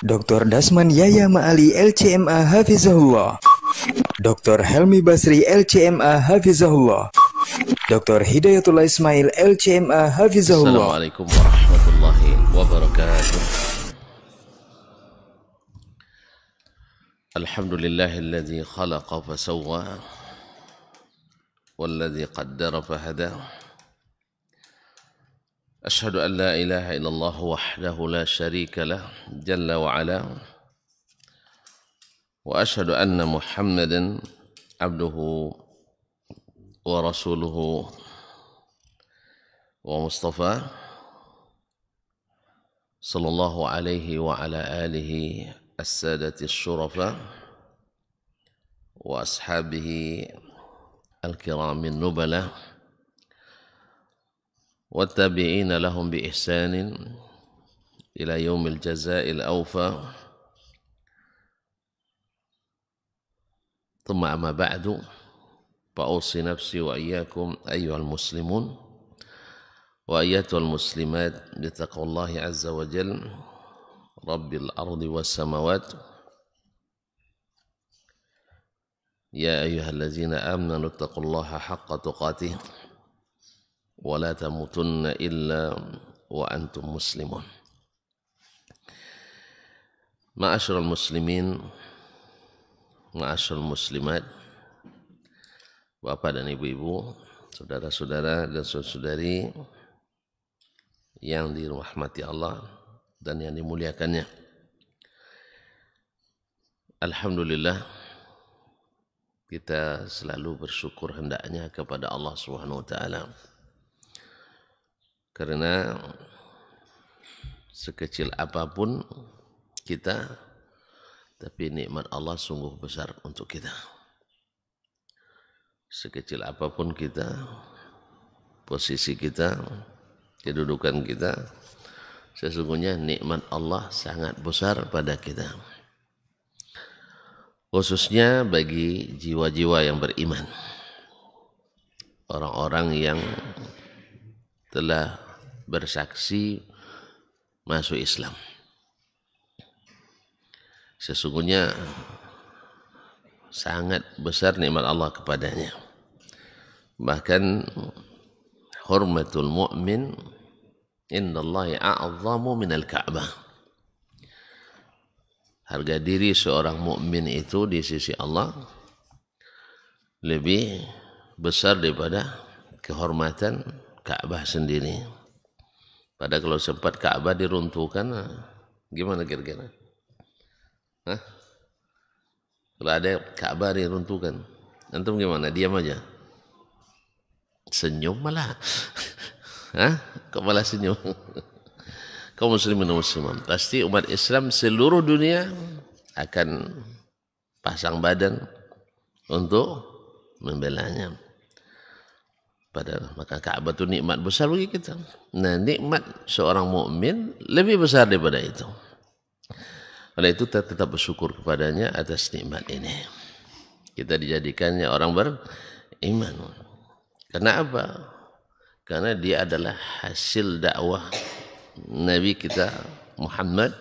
Dr. Dasman Yaya Ma'ali LCMA Hafizahullah Dr. Helmi Basri LCMA Hafizahullah Dr. Hidayatullah Ismail LCMA Hafizahullah Assalamualaikum warahmatullahi wabarakatuh الحمد لله الذي خلق فسوى والذي قدر فهدى أشهد أن لا إله إلا الله وحده لا شريك له جل وعلا وأشهد أن محمدا عبده ورسوله ومصطفى صلى الله عليه وعلى آله السادة الشرفاء وأصحابه الكرام النبلاء والتابعين لهم بإحسان إلى يوم الجزاء الأوفى ثم أما بعد فأوصي نفسي وإياكم أيها المسلمون وأيتها المسلمات بتقوى الله عز وجل رب الأرض والسماوات يا أيها الذين آمنوا اتقوا الله حق تقاته ولا تموتن إلا وأنتم مسلمون معاشر المسلمين معاشر المسلمات Bapak dan Ibu-ibu, saudara-saudara dan saudari yang dirahmati Allah dan yang dimuliakannya. Alhamdulillah kita selalu bersyukur hendaknya kepada Allah Subhanahu wa taala karena sekecil apapun kita, tapi nikmat Allah sungguh besar untuk kita. Sekecil apapun kita, posisi kita, kedudukan kita, sesungguhnya nikmat Allah sangat besar pada kita. Khususnya bagi jiwa-jiwa yang beriman. Orang-orang yang telah bersaksi masuk Islam. Sesungguhnya sangat besar nikmat Allah kepadanya. Bahkan hormatul mu'min indallahi a'zamu minal ka'bah. Harga diri seorang mukmin itu di sisi Allah lebih besar daripada kehormatan Ka'bah sendiri. Pada kalau sempat Ka'bah diruntuhkan, ah, gimana kira-kira? Hah? Kalau ada Ka'bah diruntuhkan, antum gimana? Diam aja. Senyum malah. Hah? Kok malah senyum? Kau muslimin muslimah. Pasti umat Islam seluruh dunia akan pasang badan untuk membelanya. Padahal maka Ka'bah itu nikmat besar bagi kita. Nah, nikmat seorang mukmin lebih besar daripada itu. Oleh itu tetap, tetap bersyukur kepadanya atas nikmat ini. Kita dijadikannya orang beriman. Karena apa? Karena dia adalah hasil dakwah Nabi kita Muhammad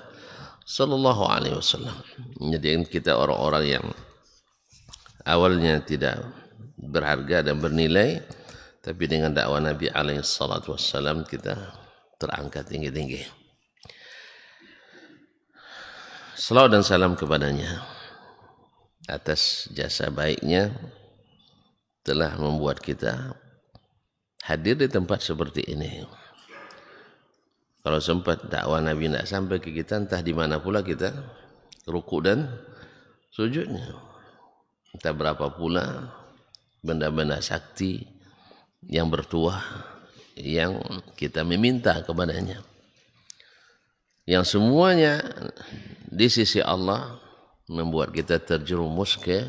sallallahu alaihi wasallam. Menjadikan kita orang-orang yang awalnya tidak berharga dan bernilai. Tapi dengan dakwah Nabi Alaihissalam wassalam kita terangkat tinggi-tinggi. Salam dan salam kepadanya atas jasa baiknya telah membuat kita hadir di tempat seperti ini. Kalau sempat dakwah Nabi tidak sampai ke kita, entah di mana pula kita ruku dan sujudnya. Entah berapa pula benda-benda sakti yang bertuah yang kita meminta kepadanya. Yang semuanya di sisi Allah membuat kita terjerumus ke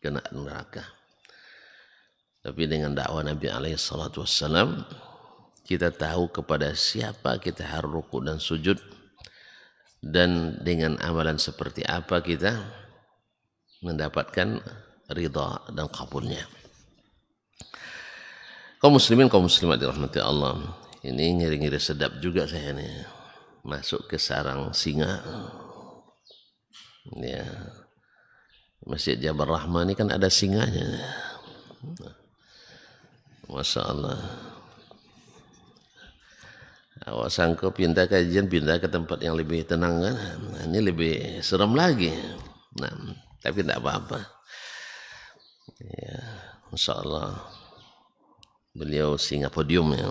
kena neraka. Tapi dengan dakwah Nabi alaihi salatu wassalam kita tahu kepada siapa kita harus ruku dan sujud dan dengan amalan seperti apa kita mendapatkan ridha dan kabulnya. Kaum muslimin, kaum muslimat dirahmati Allah. Ini ngiri-ngiri sedap juga saya nih. Masuk ke sarang singa. Ya. Masjid Jabar Rahman ini kan ada singanya. Masya Allah. Awak sangka pindah kajian pindah ke tempat yang lebih tenang kan? Nah, ini lebih serem lagi. Nah, tapi tidak apa-apa. Ya, Masya Allah. Beliau singa podium ya.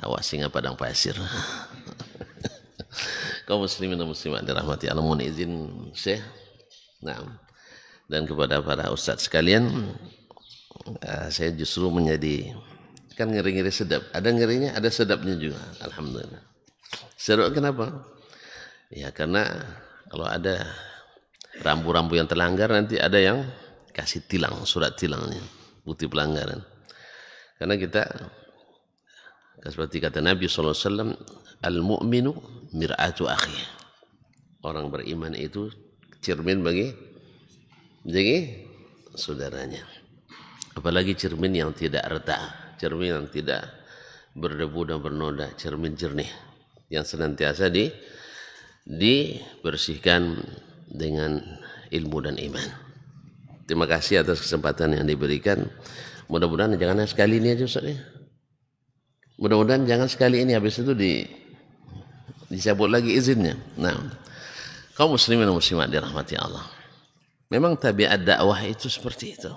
Awak singa padang pasir. Kau muslimin dan muslimat dirahmati Allah mohon izin Syekh. Nah, dan kepada para ustadz sekalian, uh, saya justru menjadi kan ngeri-ngeri sedap. Ada ngerinya, ada sedapnya juga. Alhamdulillah. seru kenapa? Ya karena kalau ada rambu-rambu yang terlanggar nanti ada yang kasih tilang, surat tilangnya, bukti pelanggaran. Karena kita seperti kata Nabi SAW, al-mu'minu mir'atu akhi. Orang beriman itu cermin bagi jadi saudaranya. Apalagi cermin yang tidak retak, cermin yang tidak berdebu dan bernoda, cermin jernih yang senantiasa di dibersihkan dengan ilmu dan iman. Terima kasih atas kesempatan yang diberikan. Mudah-mudahan jangan sekali ini aja Ustaz ya. Mudah-mudahan jangan sekali ini habis itu di dicabut lagi izinnya. Nah, kaum muslimin dan muslimat dirahmati Allah. Memang tabiat dakwah itu seperti itu.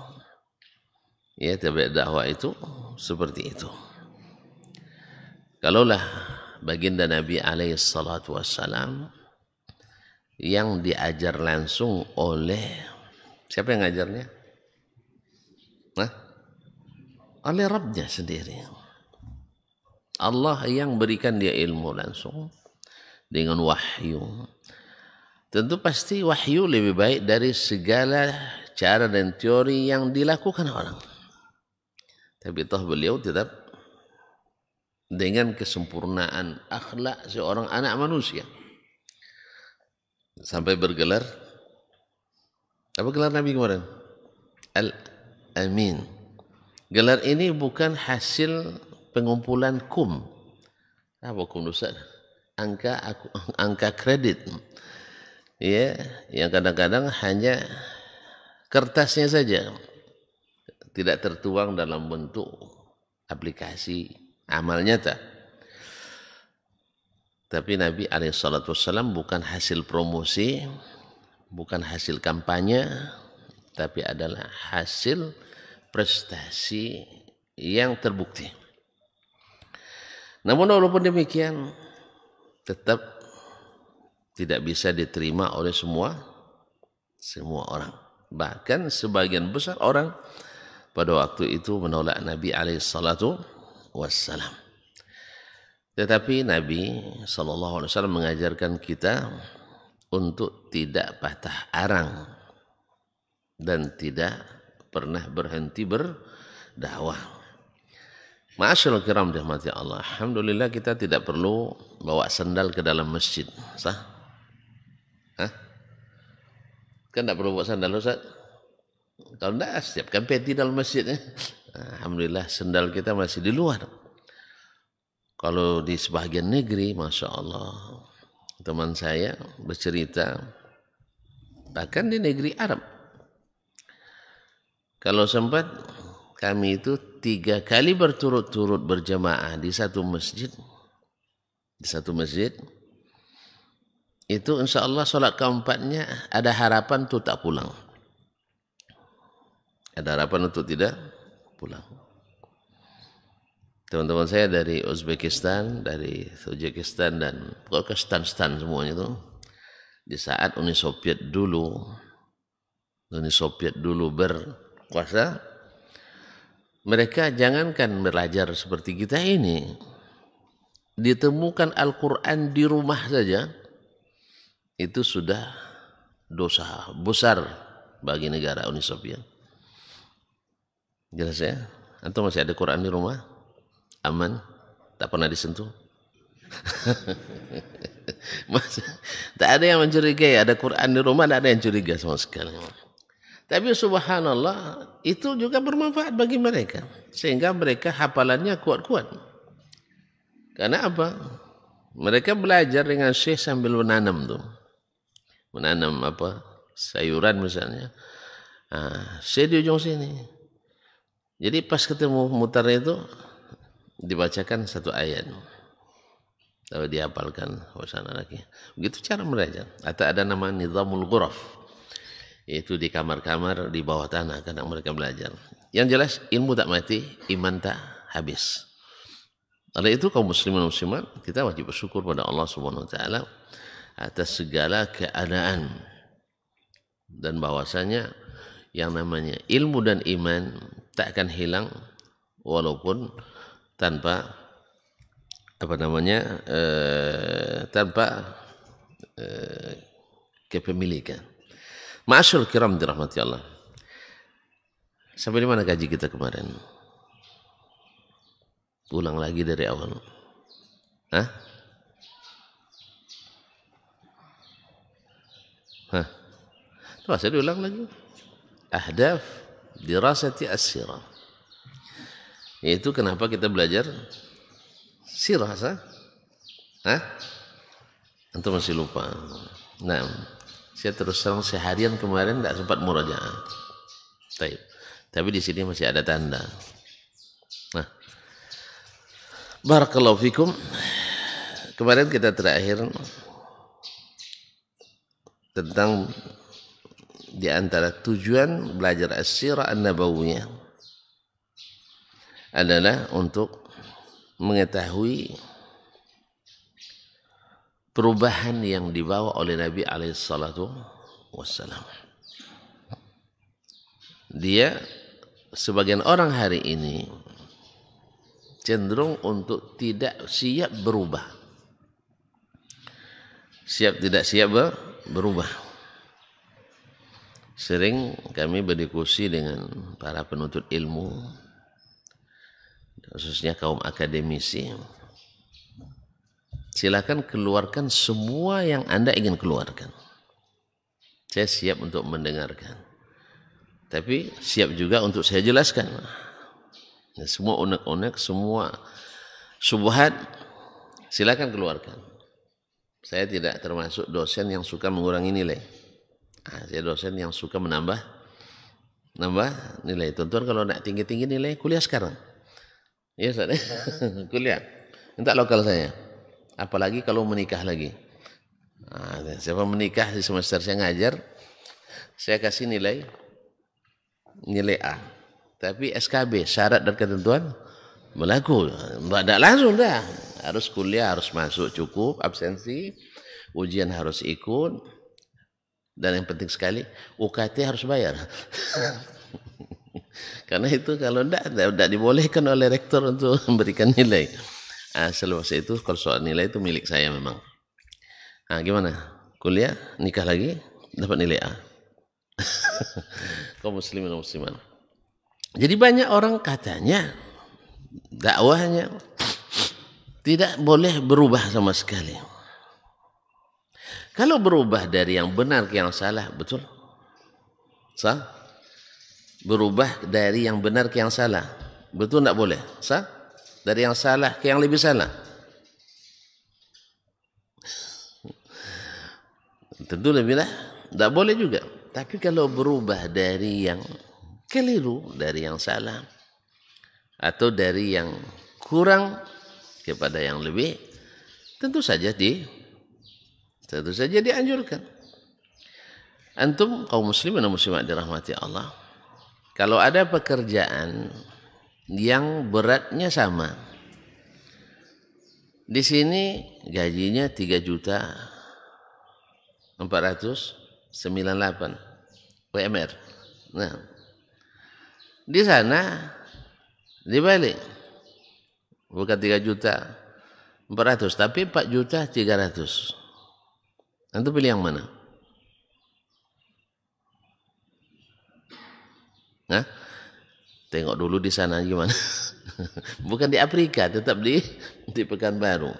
Ya, tabiat dakwah itu seperti itu. Kalaulah baginda Nabi alaihi salatu wassalam yang diajar langsung oleh siapa yang ngajarnya? Nah, oleh Rabbnya sendiri. Allah yang berikan dia ilmu langsung dengan wahyu. Tentu pasti wahyu lebih baik dari segala cara dan teori yang dilakukan orang. Tapi toh beliau tetap dengan kesempurnaan akhlak seorang anak manusia. Sampai bergelar apa gelar Nabi kemarin? Al-Amin. Gelar ini bukan hasil pengumpulan kum. Apa kum Ustaz? Angka aku, angka kredit. Ya, yang kadang-kadang hanya kertasnya saja tidak tertuang dalam bentuk aplikasi amal nyata. Tapi Nabi Alaihissalam bukan hasil promosi, bukan hasil kampanye, tapi adalah hasil prestasi yang terbukti. Namun walaupun demikian tetap tidak bisa diterima oleh semua semua orang. Bahkan sebagian besar orang pada waktu itu menolak Nabi alaihissalatu wassalam. Tetapi Nabi saw mengajarkan kita untuk tidak patah arang dan tidak pernah berhenti berdakwah. Ma'asyil kiram dirahmati Allah. Alhamdulillah kita tidak perlu bawa sendal ke dalam masjid. Sah? Hah? Kan tidak perlu bawa sandal Ustaz? Kalau tidak, siapkan peti dalam masjid. Ya. Alhamdulillah sendal kita masih di luar. Kalau di sebagian negeri, Masya Allah. Teman saya bercerita, bahkan di negeri Arab, kalau sempat kami itu tiga kali berturut-turut berjamaah di satu masjid. Di satu masjid. Itu insya Allah sholat keempatnya ada harapan untuk tak pulang. Ada harapan untuk tidak pulang. Teman-teman saya dari Uzbekistan, dari Tajikistan dan Kyrgyzstan semuanya itu di saat Uni Soviet dulu Uni Soviet dulu ber kuasa, mereka jangankan belajar seperti kita ini. Ditemukan Al-Quran di rumah saja, itu sudah dosa besar bagi negara Uni Soviet. Jelas ya? Antum masih ada Quran di rumah? Aman? Tak pernah disentuh? Mas, tak ada yang mencurigai ada Quran di rumah, tak ada yang curiga sama sekali. Tapi subhanallah itu juga bermanfaat bagi mereka sehingga mereka hafalannya kuat-kuat. Karena apa? Mereka belajar dengan syekh sambil menanam tu, Menanam apa? Sayuran misalnya. Ah, syekh di ujung sini. Jadi pas ketemu mutar itu dibacakan satu ayat. Lalu dihafalkan wasana oh, lagi. Begitu cara belajar. Atau ada nama nizamul ghuraf. yaitu di kamar-kamar di bawah tanah karena mereka belajar. Yang jelas ilmu tak mati, iman tak habis. Oleh itu kaum muslimin muslimat kita wajib bersyukur pada Allah Subhanahu wa taala atas segala keadaan dan bahwasanya yang namanya ilmu dan iman tak akan hilang walaupun tanpa apa namanya eh, tanpa eh, kepemilikan Masyur kiram dirahmati Allah. Sampai di mana gaji kita kemarin? Ulang lagi dari awal. Hah? Hah? Tuh, saya diulang lagi. Ahdaf dirasati as-sirah. Yaitu kenapa kita belajar sirah, sah? Hah? Antum masih lupa. Nah, saya terus terang seharian kemarin tidak sempat murajaah. Tapi, tapi di sini masih ada tanda. Nah, barakallahu fikum. Kemarin kita terakhir tentang di antara tujuan belajar asyirah sirah an-nabawiyah adalah untuk mengetahui perubahan yang dibawa oleh Nabi alaihissalatu wassalam. Dia sebagian orang hari ini cenderung untuk tidak siap berubah. Siap tidak siap berubah. Sering kami berdiskusi dengan para penuntut ilmu, khususnya kaum akademisi, silakan keluarkan semua yang Anda ingin keluarkan. Saya siap untuk mendengarkan. Tapi siap juga untuk saya jelaskan. Ya, semua unek-unek, semua subhat, silakan keluarkan. Saya tidak termasuk dosen yang suka mengurangi nilai. Nah, saya dosen yang suka menambah nambah nilai. Tuan-tuan kalau nak tinggi-tinggi nilai kuliah sekarang. Iya, saya kuliah. Minta lokal saya. Apalagi kalau menikah lagi. Nah, siapa menikah di semester saya ngajar, saya kasih nilai nilai A. Tapi SKB syarat dan ketentuan berlaku. Tidak langsung dah. Harus kuliah, harus masuk cukup, absensi, ujian harus ikut, dan yang penting sekali UKT harus bayar. Karena itu kalau tidak, tidak dibolehkan oleh rektor untuk memberikan nilai. Eh, seluas itu kalau soal nilai itu milik saya memang nah, gimana kuliah nikah lagi dapat nilai A Kau muslimin musliman jadi banyak orang katanya dakwahnya tidak boleh berubah sama sekali kalau berubah dari yang benar ke yang salah betul sah berubah dari yang benar ke yang salah betul tidak boleh sah dari yang salah ke yang lebih salah. Tentu lebihlah. Tak boleh juga. Tapi kalau berubah dari yang keliru, dari yang salah, atau dari yang kurang kepada yang lebih, tentu saja di tentu saja dianjurkan. Antum kaum muslimin dan muslimat dirahmati Allah. Kalau ada pekerjaan yang beratnya sama. Di sini gajinya 3 juta 498 WMR. Nah, di sana dibalik bukan 3 juta 400 tapi 4 juta 300. Antum pilih yang mana? Nah, Tengok dulu di sana gimana. Bukan di Afrika, tetap di di Pekanbaru.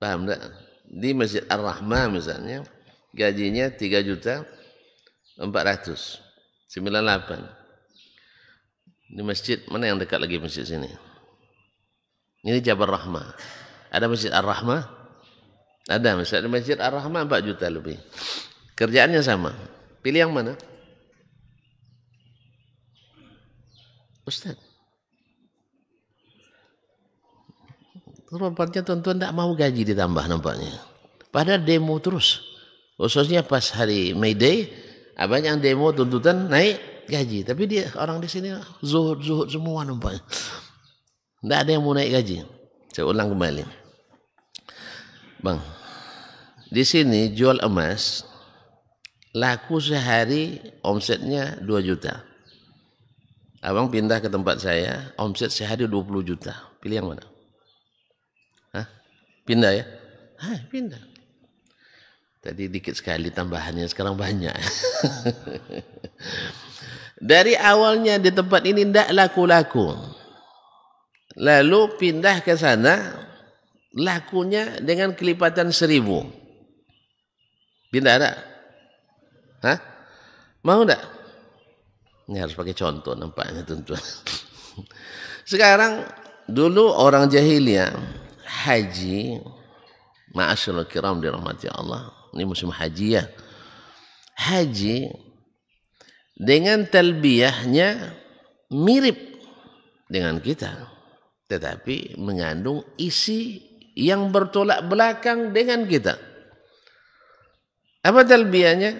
Paham tak? Di Masjid Ar-Rahmah misalnya, gajinya 3 juta 400. 98. Di masjid mana yang dekat lagi masjid sini? Ini Jabar Rahmah. Ada Masjid Ar-Rahmah? Ada, Masjid Ar-Rahmah 4 juta lebih. Kerjaannya sama. Pilih yang mana? Ustaz. rupanya tuan-tuan tak mau gaji ditambah nampaknya. Padahal demo terus. Khususnya pas hari May Day, abang ah, yang demo tuntutan naik gaji. Tapi dia orang di sini zuhud-zuhud semua nampaknya. Tidak ada yang mau naik gaji. Saya ulang kembali. Bang, di sini jual emas, laku sehari omsetnya 2 juta. Abang pindah ke tempat saya, omset sehari 20 juta. Pilih yang mana? Hah? Pindah ya? Hah, pindah. Tadi dikit sekali tambahannya, sekarang banyak. Dari awalnya di tempat ini tidak laku-laku. Lalu pindah ke sana, lakunya dengan kelipatan seribu. Pindah tak? Hah? Mau tak? Ini harus pakai contoh nampaknya tentu. Sekarang dulu orang jahiliyah haji ma'asyiral kiram dirahmati Allah. Ini musim haji ya. Haji dengan talbiyahnya mirip dengan kita tetapi mengandung isi yang bertolak belakang dengan kita. Apa talbiyahnya?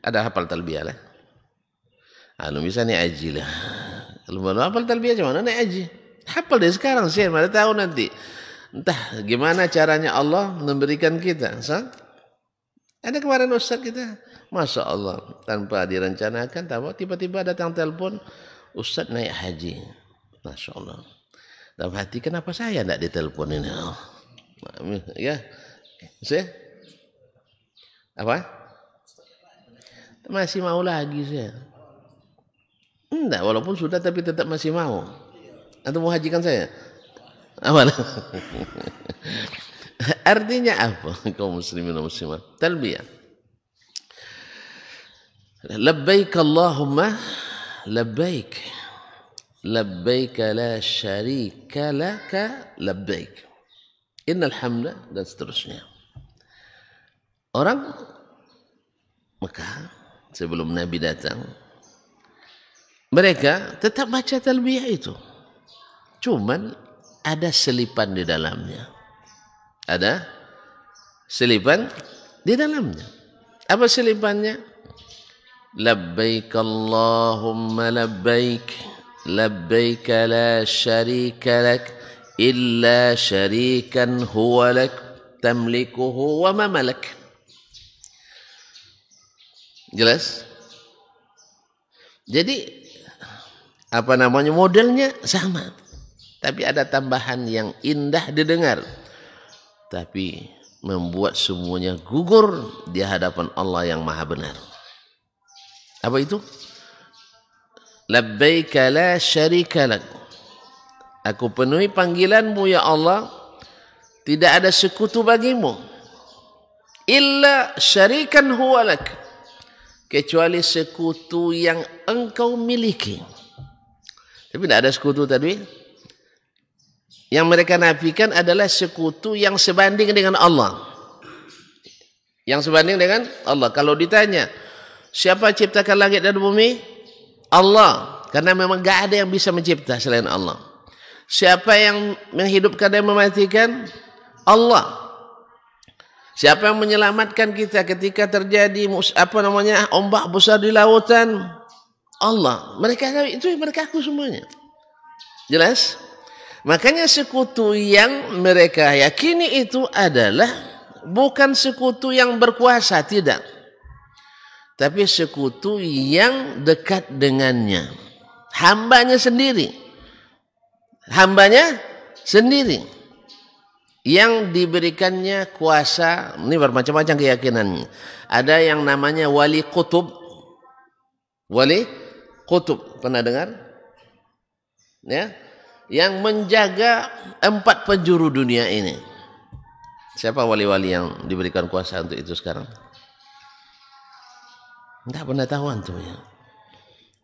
Ada hafal talbiyah lah. Alum ah, bisa naik haji lah. Alum belum apa talbiyah macam mana naik haji? Hafal dari sekarang sih, mana tahu nanti. Entah gimana caranya Allah memberikan kita. Sang? Ada kemarin Ustaz kita. Masya Allah. Tanpa direncanakan, tiba-tiba datang telefon Ustaz naik haji. Masya Allah. Dalam hati kenapa saya tidak ditelepon ini? Oh. Ya. Sih? Apa? Masih mau lagi sih. Tidak, walaupun sudah tapi tetap masih mau. Atau mau hajikan saya? Apa? Artinya apa? Kau muslimin dan muslimat. Talbiyah. Labbaik Allahumma labbaik. Labbaik la syarika laka labbaik. Innal hamda dan seterusnya. Orang Mekah sebelum Nabi datang mereka tetap baca talbiyah itu cuma ada selipan di dalamnya ada selipan di dalamnya apa selipannya labbaik allahumma labbaik labbaik la syarika lak illa syarikan huwa lak tamlikuhu wa ma malak jelas jadi apa namanya modelnya sama tapi ada tambahan yang indah didengar tapi membuat semuanya gugur di hadapan Allah yang maha benar apa itu labbaika la syarika lak aku penuhi panggilanmu ya Allah tidak ada sekutu bagimu illa syarikan huwa lak kecuali sekutu yang engkau miliki tapi tidak ada sekutu tadi. Yang mereka nafikan adalah sekutu yang sebanding dengan Allah. Yang sebanding dengan Allah. Kalau ditanya, siapa ciptakan langit dan bumi? Allah. Karena memang tidak ada yang bisa mencipta selain Allah. Siapa yang menghidupkan dan mematikan? Allah. Siapa yang menyelamatkan kita ketika terjadi apa namanya ombak besar di lautan? Allah. Mereka itu mereka aku semuanya. Jelas? Makanya sekutu yang mereka yakini itu adalah bukan sekutu yang berkuasa, tidak. Tapi sekutu yang dekat dengannya. Hambanya sendiri. Hambanya sendiri. Yang diberikannya kuasa, ini bermacam-macam keyakinannya. Ada yang namanya wali kutub. Wali kutub. Pernah dengar? Ya. Yang menjaga empat penjuru dunia ini. Siapa wali-wali yang diberikan kuasa untuk itu sekarang? Enggak pernah tahu antum ya.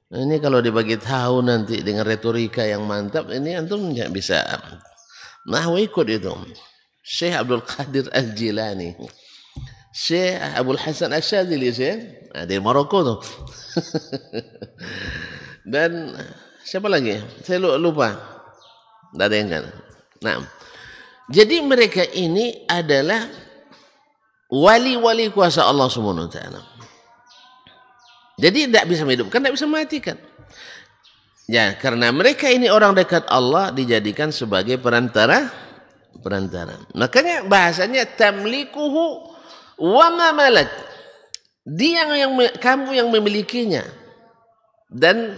Nah, ini kalau dibagi tahu nanti dengan retorika yang mantap, ini antum nggak bisa. Nah, ikut itu. Syekh Abdul Qadir Al-Jilani. Syekh Abdul Hasan Asyadi ah, dia Syekh. dari Maroko tu. Dan siapa lagi? Saya lupa. Tak ada yang kan. Nah. Jadi mereka ini adalah wali-wali kuasa Allah Subhanahu wa taala. Jadi tidak bisa hidup kan, tidak bisa mematikan. Ya, karena mereka ini orang dekat Allah dijadikan sebagai perantara perantara. Makanya bahasanya tamlikuhu wa ma dia yang kamu yang memilikinya dan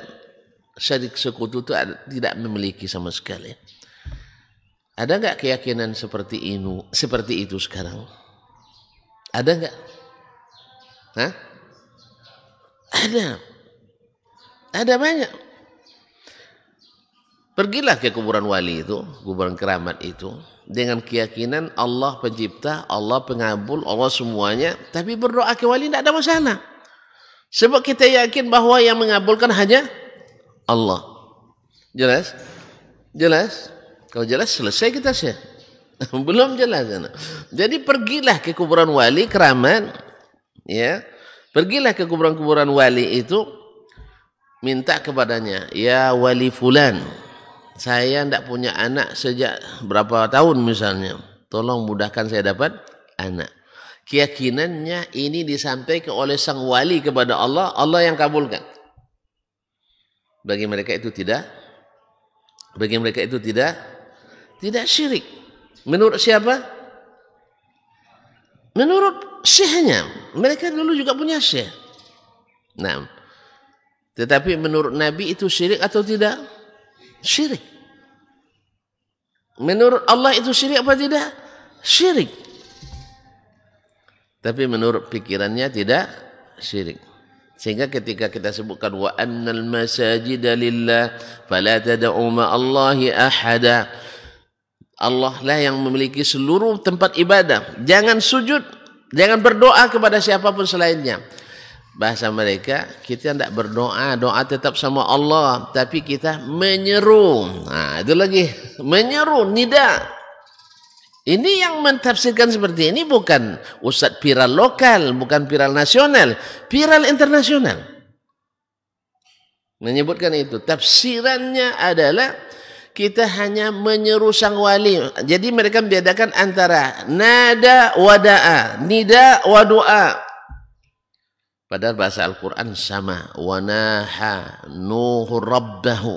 syarik sekutu itu tidak memiliki sama sekali. Ada nggak keyakinan seperti ini, seperti itu sekarang? Ada nggak? Hah? Ada. Ada banyak. Pergilah ke kuburan wali itu, kuburan keramat itu dengan keyakinan Allah pencipta, Allah pengabul, Allah semuanya. Tapi berdoa ke wali tidak ada masalah. Sebab kita yakin bahawa yang mengabulkan hanya Allah. Jelas? Jelas? Kalau jelas selesai kita sih. Belum jelas. Kan? Jadi pergilah ke kuburan wali, keramat. Ya. Pergilah ke kuburan-kuburan wali itu. Minta kepadanya. Ya wali fulan. Ya wali fulan saya tidak punya anak sejak berapa tahun misalnya. Tolong mudahkan saya dapat anak. Keyakinannya ini disampaikan oleh sang wali kepada Allah. Allah yang kabulkan. Bagi mereka itu tidak. Bagi mereka itu tidak. Tidak syirik. Menurut siapa? Menurut syihnya. Mereka dulu juga punya syih. Nah. Tetapi menurut Nabi itu syirik atau tidak? Syirik. Menurut Allah itu syirik apa tidak? Syirik. Tapi menurut pikirannya tidak syirik. Sehingga ketika kita sebutkan wa annal masajida lillah fala tad'u ma'allahi ahada. Allah lah yang memiliki seluruh tempat ibadah. Jangan sujud, jangan berdoa kepada siapapun selainnya. bahasa mereka kita tidak berdoa doa tetap sama Allah tapi kita menyeru nah, ha, itu lagi menyeru nida ini yang mentafsirkan seperti ini bukan ustaz viral lokal bukan viral nasional viral internasional menyebutkan itu tafsirannya adalah kita hanya menyeru sang wali jadi mereka membedakan antara nada wadaa nida wa Padahal bahasa Al-Quran sama. Wanaha nuhu rabbahu.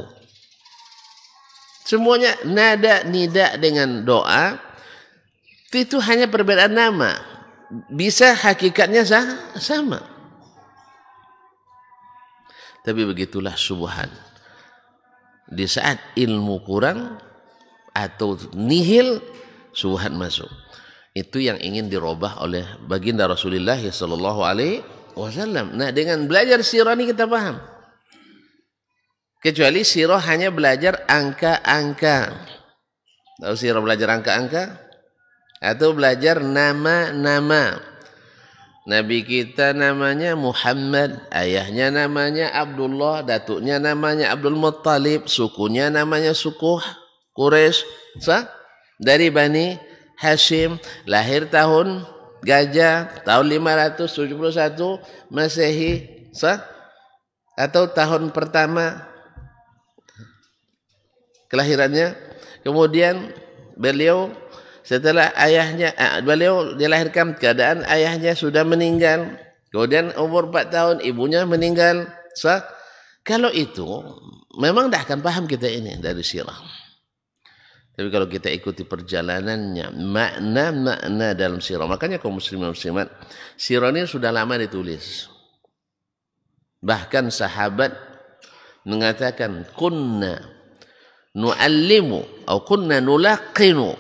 Semuanya nada nida dengan doa. Itu hanya perbedaan nama. Bisa hakikatnya sama. Tapi begitulah subuhan. Di saat ilmu kurang atau nihil, subuhan masuk. Itu yang ingin dirubah oleh baginda Rasulullah SAW Wasallam. Nah dengan belajar sirah ini kita paham. Kecuali sirah hanya belajar angka-angka. Tahu sirah belajar angka-angka? Atau belajar nama-nama. Nabi kita namanya Muhammad, ayahnya namanya Abdullah, datuknya namanya Abdul Muttalib, sukunya namanya suku Quraisy, sah? Dari Bani Hashim, lahir tahun gajah tahun 571 Masehi sah? atau tahun pertama kelahirannya. Kemudian beliau setelah ayahnya eh, beliau dilahirkan keadaan ayahnya sudah meninggal. Kemudian umur 4 tahun ibunya meninggal. Sah? Kalau itu memang tidak akan paham kita ini dari sirah. Tapi kalau kita ikuti perjalanannya, makna-makna dalam sirah. Makanya kaum muslimin muslimat, sirah ini sudah lama ditulis. Bahkan sahabat mengatakan, kunna nu'allimu, atau kunna nulaqinu.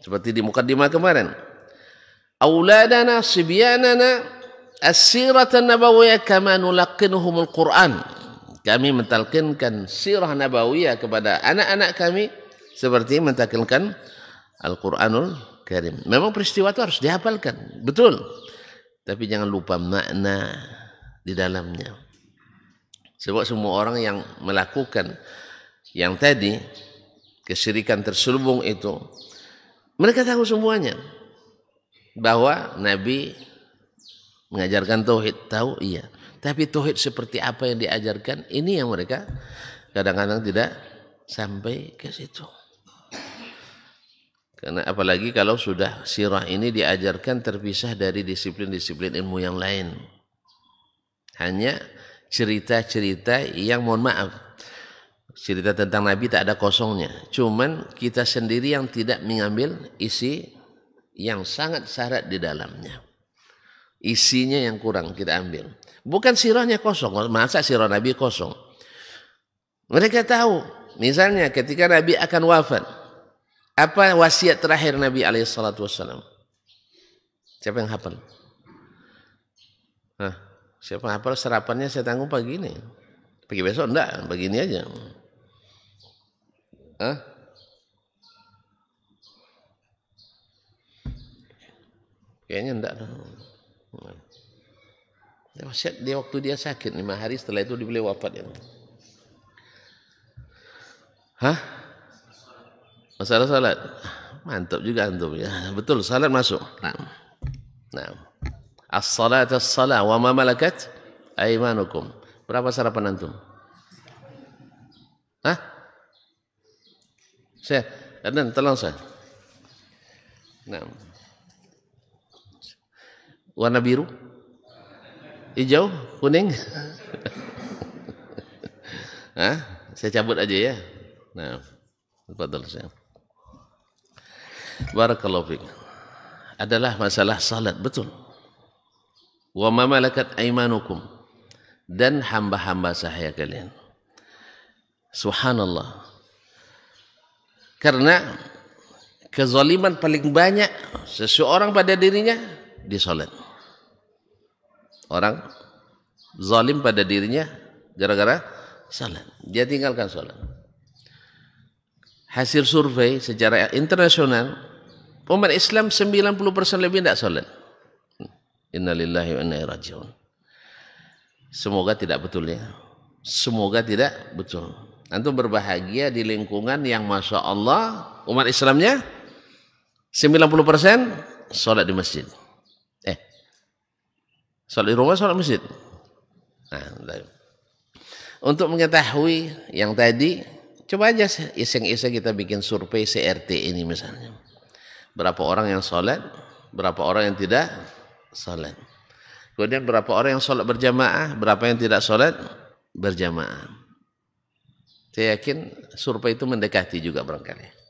Seperti di mukaddimah kemarin. Auladana sibyanana as-sirata nabawiyah kama nulaqinuhumul Qur'an. Kami mentalkinkan sirah nabawiyah kepada anak-anak kami, -anak kami seperti mentakilkan Al-Qur'anul Karim. Memang peristiwa itu harus dihafalkan, betul. Tapi jangan lupa makna di dalamnya. Sebab semua orang yang melakukan yang tadi kesyirikan terselubung itu mereka tahu semuanya bahwa Nabi mengajarkan tauhid, tahu iya. Tapi tauhid seperti apa yang diajarkan ini yang mereka kadang-kadang tidak sampai ke situ. Karena apalagi kalau sudah sirah ini diajarkan terpisah dari disiplin-disiplin ilmu yang lain. Hanya cerita-cerita yang mohon maaf. Cerita tentang Nabi tak ada kosongnya. Cuman kita sendiri yang tidak mengambil isi yang sangat syarat di dalamnya. Isinya yang kurang kita ambil. Bukan sirahnya kosong. Masa sirah Nabi kosong? Mereka tahu. Misalnya ketika Nabi akan wafat. Apa wasiat terakhir Nabi Alaihissalam? Siapa yang hafal? Nah, siapa yang hafal sarapannya saya tanggung pagi ini. Pagi besok enggak, begini aja. Hah? Kayaknya enggak. Dia nah, wasiat dia waktu dia sakit lima hari setelah itu beliau wafat ya. Hah? Masalah salat. Mantap juga antum ya. Betul salat masuk. Nah. Nah. As-salatu as-salah wa ma malakat aymanukum. Berapa sarapan antum? Hah? Saya, Adnan, tolong saya. Nah. Warna biru? Hijau? Kuning? Hah? Saya cabut aja ya. Nah. Tepat dulu saya. Barakallahu fiqh Adalah masalah salat betul Wa mamalakat aimanukum Dan hamba-hamba sahaya kalian Subhanallah Karena Kezaliman paling banyak Seseorang pada dirinya Di salat Orang Zalim pada dirinya Gara-gara salat Dia tinggalkan salat Hasil survei secara Internasional Umat Islam 90% lebih tidak sholat. Innalillahi wa inna rajiun. Semoga tidak betul ya. Semoga tidak betul. Antum berbahagia di lingkungan yang Masya Allah umat Islamnya 90% sholat di masjid. Eh, sholat di rumah, sholat masjid. Nah, untuk mengetahui yang tadi, coba aja iseng-iseng kita bikin survei CRT ini misalnya. Berapa orang yang sholat, berapa orang yang tidak sholat. Kemudian berapa orang yang sholat berjamaah, berapa yang tidak sholat berjamaah. Saya yakin survei itu mendekati juga barangkali.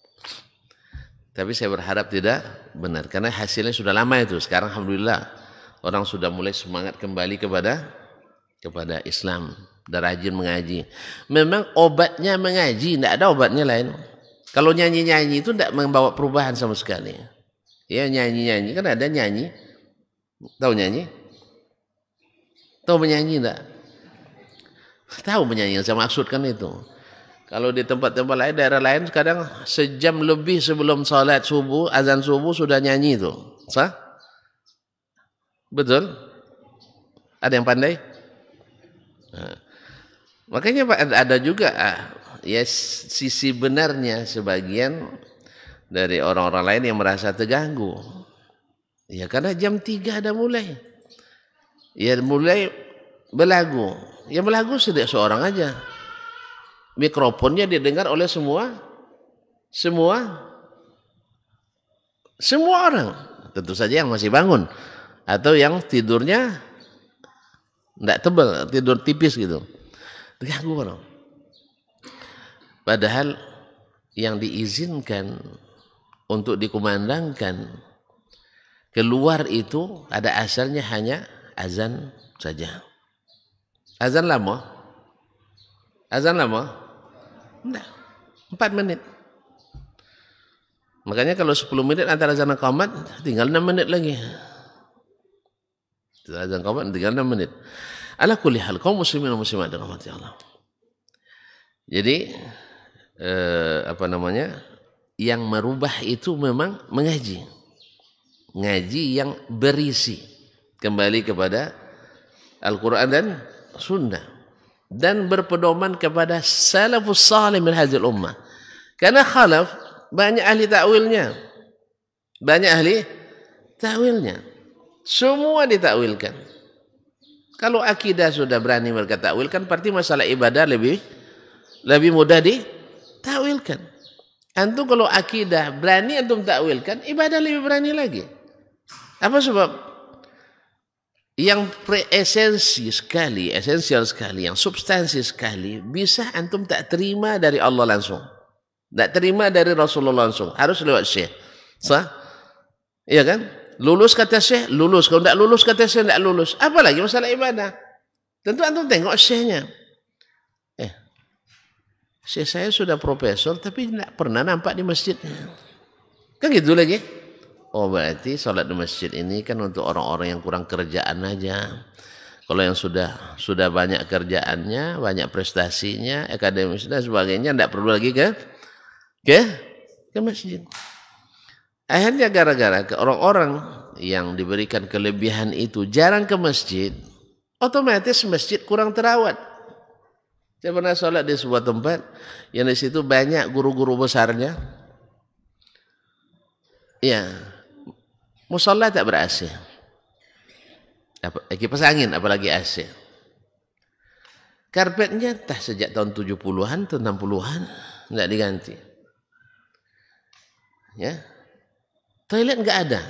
Tapi saya berharap tidak benar karena hasilnya sudah lama itu. Sekarang alhamdulillah orang sudah mulai semangat kembali kepada kepada Islam dan rajin mengaji. Memang obatnya mengaji, tidak ada obatnya lain. Kalau nyanyi-nyanyi itu tidak membawa perubahan sama sekali. Ya nyanyi-nyanyi kan ada nyanyi. Tahu nyanyi? Tahu menyanyi enggak? Tahu menyanyi yang saya maksudkan itu. Kalau di tempat-tempat lain, daerah lain kadang sejam lebih sebelum sholat subuh, azan subuh sudah nyanyi itu. Sah? Betul? Ada yang pandai? Nah. Makanya ada juga ah, ya sisi benarnya sebagian dari orang-orang lain yang merasa terganggu. Ya karena jam tiga ada mulai. Ya mulai berlagu, Ya belagu sedek seorang aja. Mikrofonnya didengar oleh semua semua semua orang. Tentu saja yang masih bangun atau yang tidurnya tidak tebal, tidur tipis gitu. Terganggu orang. Padahal yang diizinkan untuk dikumandangkan keluar itu ada asalnya hanya azan saja. Azan lama? Azan lama? Nah, empat menit. Makanya kalau 10 menit antara azan qamat tinggal 6 menit lagi. Azan qamat tinggal 6 menit. Ala kulli kau kaum muslimin dan muslimat dirahmati Allah. Jadi eh, apa namanya yang merubah itu memang mengaji ngaji yang berisi kembali kepada Al-Quran dan Sunnah dan berpedoman kepada salafus salih min hadil ummah karena khalaf banyak ahli tawilnya banyak ahli tawilnya semua ditakwilkan kalau akidah sudah berani mereka ta'wilkan berarti masalah ibadah lebih lebih mudah di takwilkan. Antum kalau akidah berani antum takwilkan, ibadah lebih berani lagi. Apa sebab? Yang preesensi sekali, esensial sekali, yang substansi sekali, bisa antum tak terima dari Allah langsung. Tak terima dari Rasulullah langsung. Harus lewat syekh. Sah? Iya kan? Lulus kata syekh, lulus. Kalau tak lulus kata syekh, tak lulus. Apa lagi masalah ibadah. Tentu antum tengok syekhnya. saya sudah profesor tapi tidak pernah nampak di masjid. Kan gitu lagi. Oh berarti sholat di masjid ini kan untuk orang-orang yang kurang kerjaan aja. Kalau yang sudah sudah banyak kerjaannya, banyak prestasinya, akademis dan sebagainya, tidak perlu lagi ke ke ke masjid. Akhirnya gara-gara orang-orang yang diberikan kelebihan itu jarang ke masjid, otomatis masjid kurang terawat. Saya pernah sholat di sebuah tempat yang di situ banyak guru-guru besarnya. Ya, musola tak ber AC. Eh, kipas angin, apalagi AC. Karpetnya entah sejak tahun 70-an atau 60-an, enggak diganti. Ya, toilet enggak ada.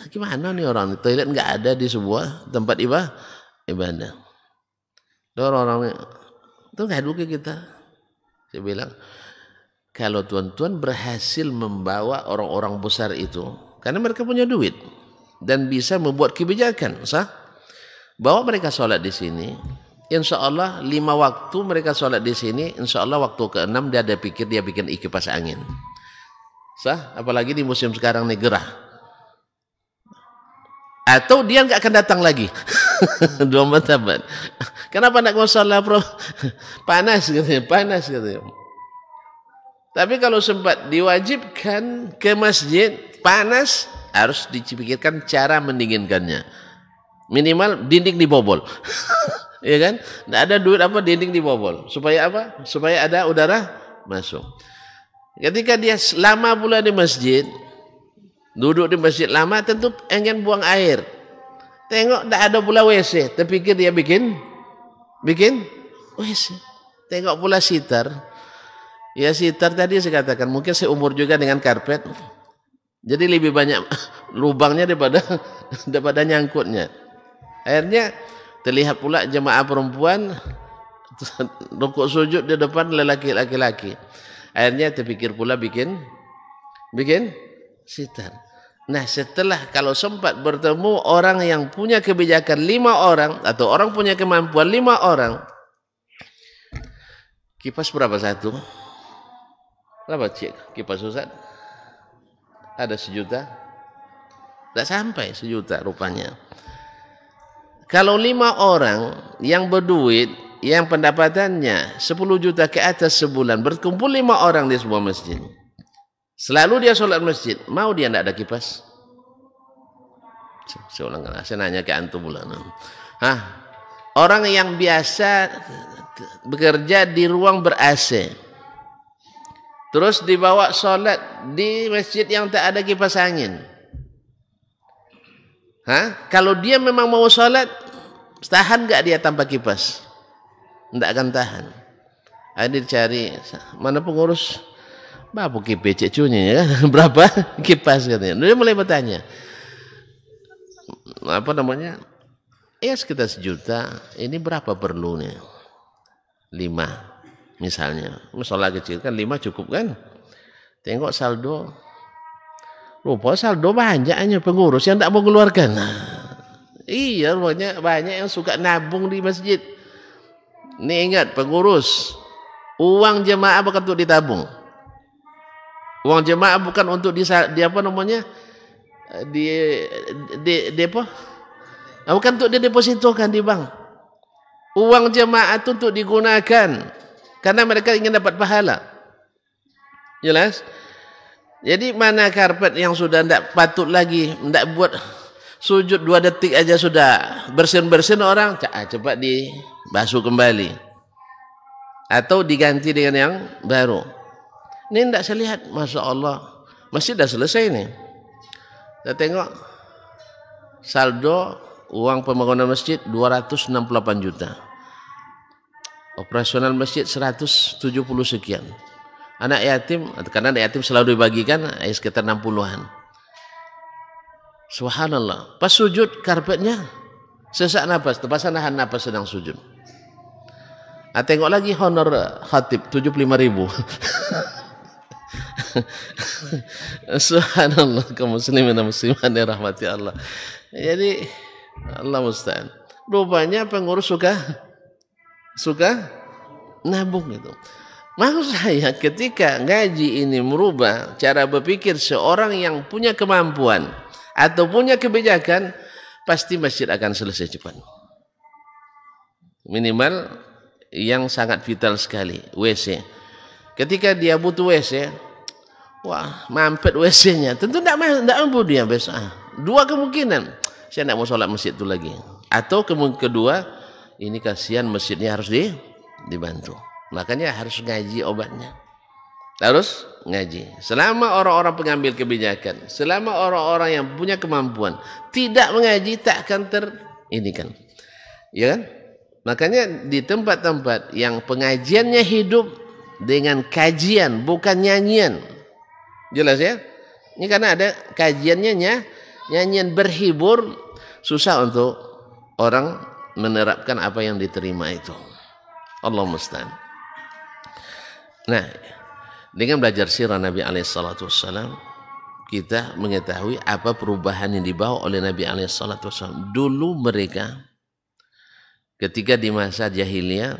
Ah, gimana ni orang toilet enggak ada di sebuah tempat ibadah? Ibadah. Orang-orang Itu ngaduknya kita. Saya bilang, kalau tuan-tuan berhasil membawa orang-orang besar itu, karena mereka punya duit dan bisa membuat kebijakan, sah? Bawa mereka sholat di sini, insya Allah lima waktu mereka sholat di sini, insya Allah waktu keenam dia ada pikir dia bikin pas angin. Sah? Apalagi di musim sekarang nih gerah. Atau dia nggak akan datang lagi. dua martabat. Kenapa nak masalah, Pro? Panas katanya, panas katanya. Tapi kalau sempat diwajibkan ke masjid, panas harus dipikirkan cara mendinginkannya. Minimal dinding dibobol. ya kan? Tak ada duit apa dinding dibobol. Supaya apa? Supaya ada udara masuk. Ketika dia lama pula di masjid, duduk di masjid lama tentu ingin buang air. Tengok tak ada pula WC. Terfikir dia bikin. Bikin WC. Tengok pula sitar. Ya sitar tadi saya katakan. Mungkin seumur juga dengan karpet. Jadi lebih banyak lubangnya daripada daripada nyangkutnya. Akhirnya terlihat pula jemaah perempuan rukuk sujud di depan lelaki lelaki laki Akhirnya terfikir pula bikin bikin sitar. Nah setelah kalau sempat bertemu orang yang punya kebijakan lima orang atau orang punya kemampuan lima orang, kipas berapa satu? Berapa cik kipas Ustaz? Ada sejuta? Tidak sampai sejuta rupanya. Kalau lima orang yang berduit, yang pendapatannya 10 juta ke atas sebulan, berkumpul lima orang di sebuah masjid Selalu dia solat masjid. Mau dia tidak ada kipas? Saya ulang Saya nanya ke antum pula. Hah? Orang yang biasa bekerja di ruang ber AC. Terus dibawa sholat di masjid yang tak ada kipas angin. Hah? Kalau dia memang mau sholat, tahan tak dia tanpa kipas? Tidak akan tahan. Ada cari mana pengurus Bapak kipecek cunya ya berapa kipas katanya. Dia mulai bertanya. Apa namanya? Ya sekitar sejuta. Ini berapa perlunya? Lima misalnya. masalah kecil kan lima cukup kan? Tengok saldo. Lupa saldo banyaknya pengurus yang tak mau keluarkan. Nah, iya banyak banyak yang suka nabung di masjid. Ini ingat pengurus. Uang jemaah bukan untuk ditabung uang jemaah bukan untuk di, di apa namanya di di depo ah, bukan untuk di didepositokan di bank uang jemaah itu untuk digunakan karena mereka ingin dapat pahala jelas jadi mana karpet yang sudah tidak patut lagi tidak buat sujud dua detik aja sudah bersin bersin orang ah, cepat dibasuh kembali atau diganti dengan yang baru ini tidak saya lihat. Masya Allah. Masih dah selesai ini. Saya tengok. Saldo uang pembangunan masjid 268 juta. Operasional masjid 170 sekian. Anak yatim, karena anak yatim selalu dibagikan eh, sekitar 60-an. Subhanallah. Pas sujud karpetnya sesak nafas, terpaksa nahan nafas sedang sujud. Nah, tengok lagi honor khatib 75 ribu. Subhanallah kaum muslimin dan muslimat yang rahmati Allah. Jadi Allah musta'an. Rupanya pengurus suka suka nabung itu. Maksud saya ketika ngaji ini merubah cara berpikir seorang yang punya kemampuan atau punya kebijakan, pasti masjid akan selesai cepat. Minimal yang sangat vital sekali, WC. Ketika dia butuh WC, Wah, mampet WC-nya. Tentu tidak mampu dia besok. Ah. Dua kemungkinan. Saya tidak mau sholat masjid itu lagi. Atau kemungkinan kedua, ini kasihan masjidnya harus di, dibantu. Makanya harus ngaji obatnya. Harus ngaji. Selama orang-orang pengambil kebijakan, selama orang-orang yang punya kemampuan tidak mengaji tak akan ter ini kan. Ya kan? Makanya di tempat-tempat yang pengajiannya hidup dengan kajian bukan nyanyian, Jelas ya? Ini karena ada kajiannya ya, nyanyian berhibur susah untuk orang menerapkan apa yang diterima itu. Allah mustahil. Nah, dengan belajar sirah Nabi alaihissalatu kita mengetahui apa perubahan yang dibawa oleh Nabi alaihissalatu Dulu mereka ketika di masa jahiliyah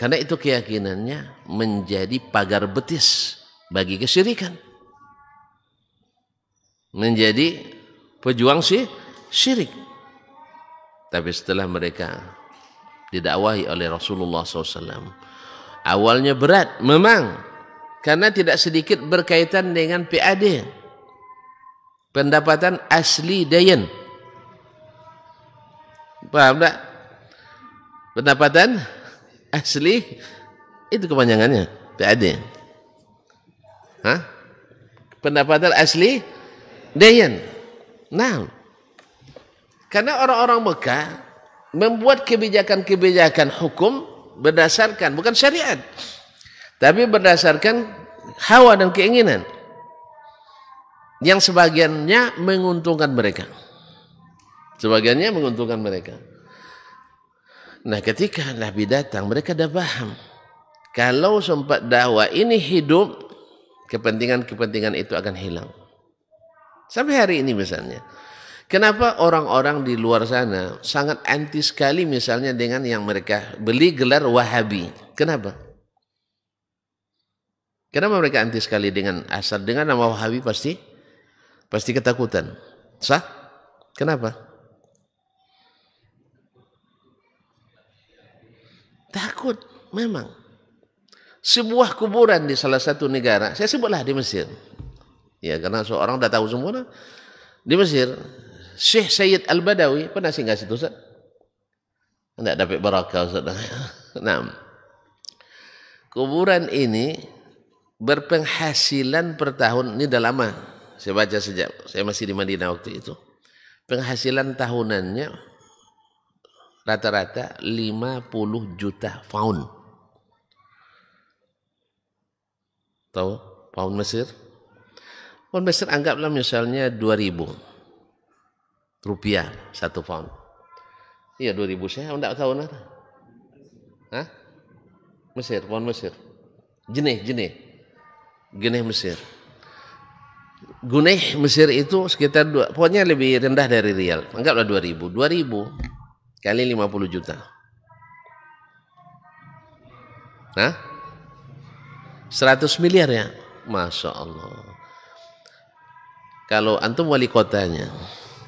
karena itu keyakinannya menjadi pagar betis bagi kesirikan menjadi pejuang si syirik tapi setelah mereka didakwahi oleh Rasulullah SAW awalnya berat memang karena tidak sedikit berkaitan dengan PAD pendapatan asli dayan paham tak? pendapatan asli itu kepanjangannya PAD Hah? pendapat al-asli dayan nah karena orang-orang Mekah membuat kebijakan-kebijakan hukum berdasarkan bukan syariat tapi berdasarkan hawa dan keinginan yang sebagiannya menguntungkan mereka sebagiannya menguntungkan mereka nah ketika Nabi datang mereka dah paham kalau sempat dakwah ini hidup kepentingan-kepentingan itu akan hilang. Sampai hari ini misalnya. Kenapa orang-orang di luar sana sangat anti sekali misalnya dengan yang mereka beli gelar Wahabi? Kenapa? Kenapa mereka anti sekali dengan asal dengan nama Wahabi pasti pasti ketakutan. Sah? Kenapa? Takut memang. sebuah kuburan di salah satu negara. Saya sebutlah di Mesir. Ya, karena seorang dah tahu semua lah. Di Mesir, Syekh Syed Al-Badawi pernah singgah situ, Ustaz. Tidak dapat berakal. Ustaz. Nah, kuburan ini berpenghasilan per tahun. Ini dah lama. Saya baca sejak. Saya masih di Madinah waktu itu. Penghasilan tahunannya rata-rata 50 juta pound. Tahu pound Mesir? Pound Mesir anggaplah misalnya 2000 rupiah satu pound. Iya 2000 saya enggak tahu nah. Hah? Mesir, pound Mesir. Jenih, jenih. Jenih Mesir. Gunih Mesir itu sekitar dua, pokoknya lebih rendah dari rial. Anggaplah 2000. 2000 kali 50 juta. Nah, 100 miliar ya? Masya Allah. Kalau antum wali kotanya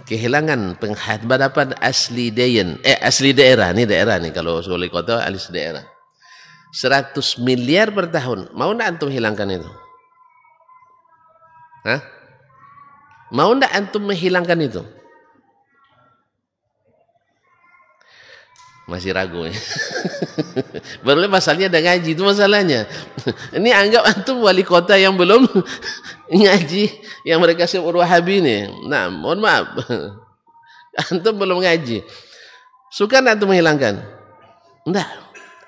kehilangan penghadapan asli dayan, eh asli daerah nih daerah nih kalau wali kota alis daerah. 100 miliar per tahun, mau ndak antum hilangkan itu? Hah? Mau ndak antum menghilangkan itu? masih ragu ya. Eh. Baru masalahnya ada ngaji itu masalahnya. Ini anggap antum wali kota yang belum ngaji yang mereka sebut urwahabi ini. Nah, mohon maaf. Antum belum ngaji. Suka enggak antum menghilangkan? Enggak.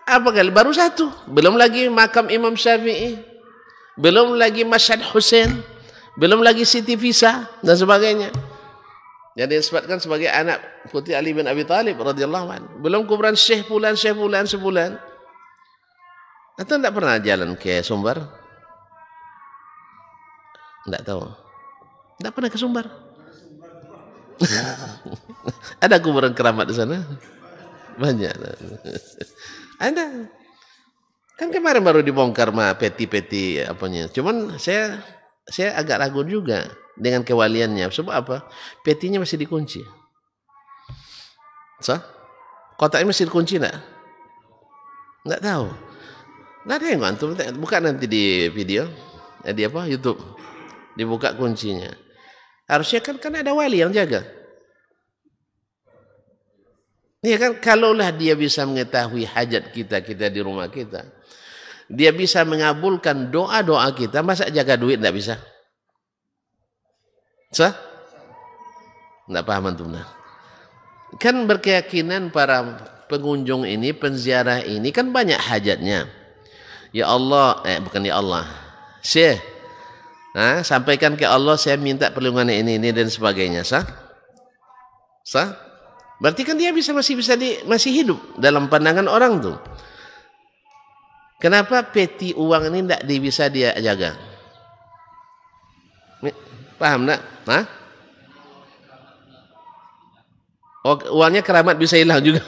Apa kali? Baru satu. Belum lagi makam Imam Syafi'i. Belum lagi Masyad Husain. Belum lagi Siti Fisa dan sebagainya yang disebutkan sebagai anak putih Ali bin Abi Talib radhiyallahu an. Belum kuburan Syekh Pulan, Syekh Pulan sebulan. Atau tidak pernah jalan ke Sumber? Tidak tahu. Tidak pernah ke Sumber. Ada kuburan keramat di sana? Banyak. Ada. Kan kemarin baru dibongkar mah peti-peti apanya. Cuman saya saya agak ragu juga dengan kewaliannya. Sebab apa? Petinya masih dikunci. Sah? Kotaknya masih dikunci tak? Tak tahu. Nak tengok antum, buka nanti di video. Eh, di apa? Youtube. Dibuka kuncinya. Harusnya kan, kan ada wali yang jaga. Ya kan, kalaulah dia bisa mengetahui hajat kita, kita di rumah kita. Dia bisa mengabulkan doa-doa kita, Masak jaga duit tidak bisa? Sah? Tidak paham antum nah. Kan berkeyakinan para pengunjung ini, penziarah ini kan banyak hajatnya. Ya Allah, eh bukan ya Allah. Syekh, nah, sampaikan ke Allah saya minta perlindungan ini, ini dan sebagainya. Sah? Sah? Berarti kan dia bisa masih bisa di, masih hidup dalam pandangan orang tuh. Kenapa peti uang ini tidak bisa dia jaga? Paham nak Nah, Oh, uangnya keramat bisa hilang juga.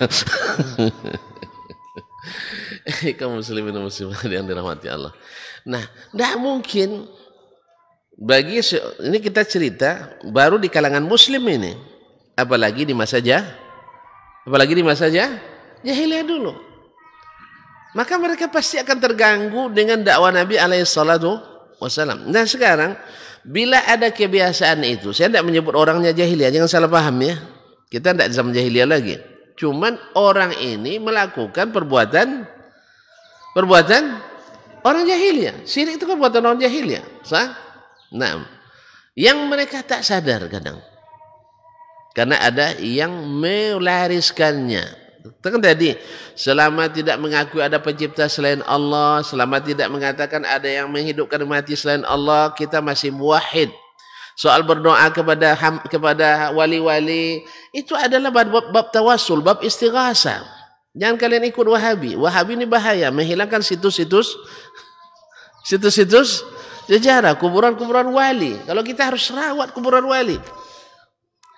Kaum muslimin muslimat yang dirahmati Allah. Nah, tidak mungkin bagi ini kita cerita baru di kalangan muslim ini apalagi di masa jah apalagi di masa jah jahiliyah dulu maka mereka pasti akan terganggu dengan dakwah Nabi alaihi salatu wasallam. Nah sekarang bila ada kebiasaan itu, saya tidak menyebut orangnya jahiliyah, jangan salah paham ya. Kita tidak zaman jahiliyah lagi. Cuman orang ini melakukan perbuatan perbuatan orang jahiliyah. Sirik itu perbuatan orang jahiliyah, sah? Nah, yang mereka tak sadar kadang. Karena ada yang melariskannya. Tengok tadi, selama tidak mengakui ada pencipta selain Allah, selama tidak mengatakan ada yang menghidupkan mati selain Allah, kita masih muwahid. Soal berdoa kepada kepada wali-wali, itu adalah bab, bab tawasul, bab istighasa. Jangan kalian ikut wahabi. Wahabi ini bahaya, menghilangkan situs-situs situs-situs sejarah, kuburan-kuburan wali. Kalau kita harus rawat kuburan wali.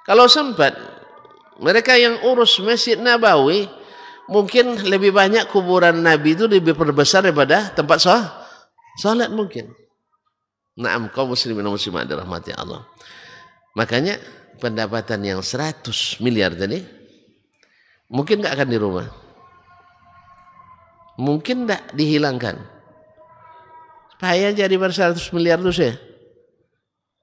Kalau sempat, Mereka yang urus Masjid Nabawi mungkin lebih banyak kuburan Nabi itu lebih perbesar daripada tempat sholat, sholat mungkin. Naam kaum muslimin muslimat dirahmati Allah. Makanya pendapatan yang 100 miliar tadi mungkin nggak akan di rumah. Mungkin nggak dihilangkan. Payah jadi 100 miliar terus sih. Ya?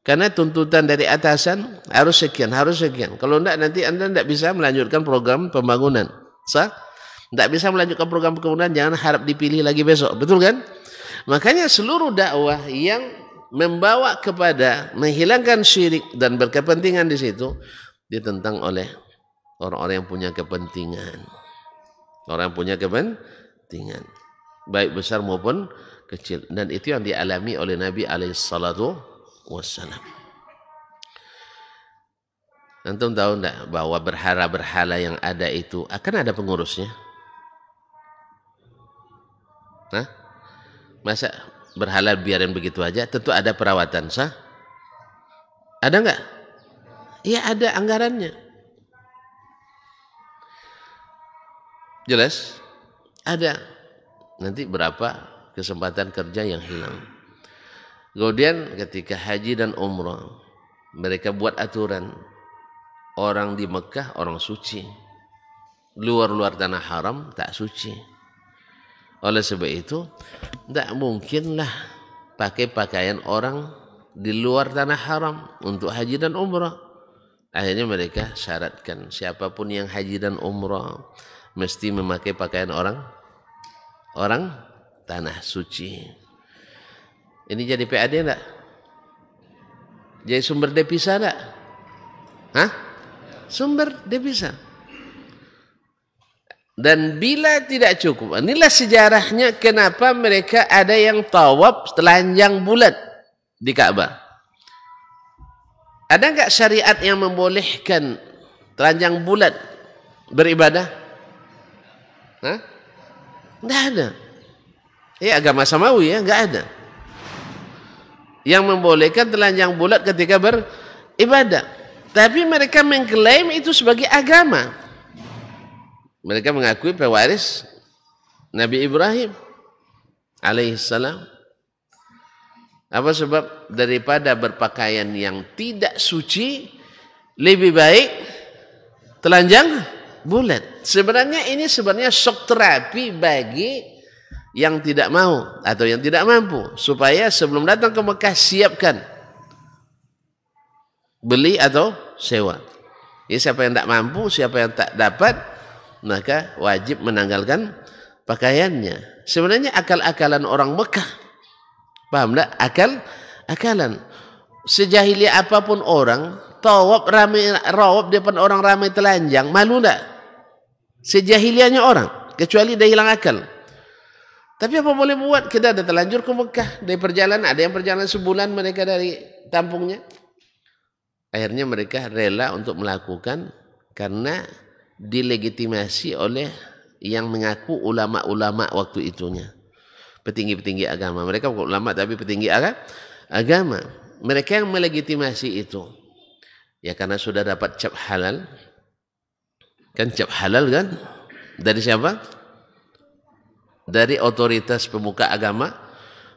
Karena tuntutan dari atasan harus sekian, harus sekian. Kalau tidak nanti anda tidak bisa melanjutkan program pembangunan. Sah? Tidak bisa melanjutkan program pembangunan, jangan harap dipilih lagi besok. Betul kan? Makanya seluruh dakwah yang membawa kepada menghilangkan syirik dan berkepentingan di situ ditentang oleh orang-orang yang punya kepentingan. Orang yang punya kepentingan. Baik besar maupun kecil. Dan itu yang dialami oleh Nabi alaihissalatu wabarakatuh. wassalam. Antum tahu enggak bahwa berhala-berhala yang ada itu akan ada pengurusnya? Nah, masa berhala biarin begitu aja? Tentu ada perawatan sah. Ada nggak? Iya ada anggarannya. Jelas? Ada. Nanti berapa kesempatan kerja yang hilang? Kemudian ketika haji dan umrah mereka buat aturan orang di Mekah orang suci. Luar-luar tanah haram tak suci. Oleh sebab itu tak mungkinlah pakai pakaian orang di luar tanah haram untuk haji dan umrah. Akhirnya mereka syaratkan siapapun yang haji dan umrah mesti memakai pakaian orang orang tanah suci. Ini jadi PAD enggak? Jadi sumber devisa enggak? Hah? Sumber devisa. Dan bila tidak cukup, inilah sejarahnya kenapa mereka ada yang tawab setelah yang bulat di Ka'bah. Ada enggak syariat yang membolehkan telanjang bulat beribadah? Hah? Tidak ada. Ya agama samawi ya, enggak ada. yang membolehkan telanjang bulat ketika beribadah. Tapi mereka mengklaim itu sebagai agama. Mereka mengakui pewaris Nabi Ibrahim alaihissalam. Apa sebab daripada berpakaian yang tidak suci lebih baik telanjang bulat. Sebenarnya ini sebenarnya shock terapi bagi yang tidak mau atau yang tidak mampu supaya sebelum datang ke Mekah siapkan beli atau sewa. Ini siapa yang tak mampu, siapa yang tak dapat, maka wajib menanggalkan pakaiannya. Sebenarnya akal-akalan orang Mekah. Paham tak? Akal, akalan. Sejahili apapun orang, tawab ramai, rawab depan orang ramai telanjang, malu tak? Sejahiliannya orang, kecuali dia hilang akal. Tapi apa boleh buat? Kita ada terlanjur ke Mekah dari perjalanan. Ada yang perjalanan sebulan mereka dari tampungnya, Akhirnya mereka rela untuk melakukan karena dilegitimasi oleh yang mengaku ulama-ulama waktu itunya. Petinggi-petinggi agama. Mereka bukan ulama tapi petinggi agama. Mereka yang melegitimasi itu. Ya karena sudah dapat cap halal. Kan cap halal kan? Dari siapa? dari otoritas pemuka agama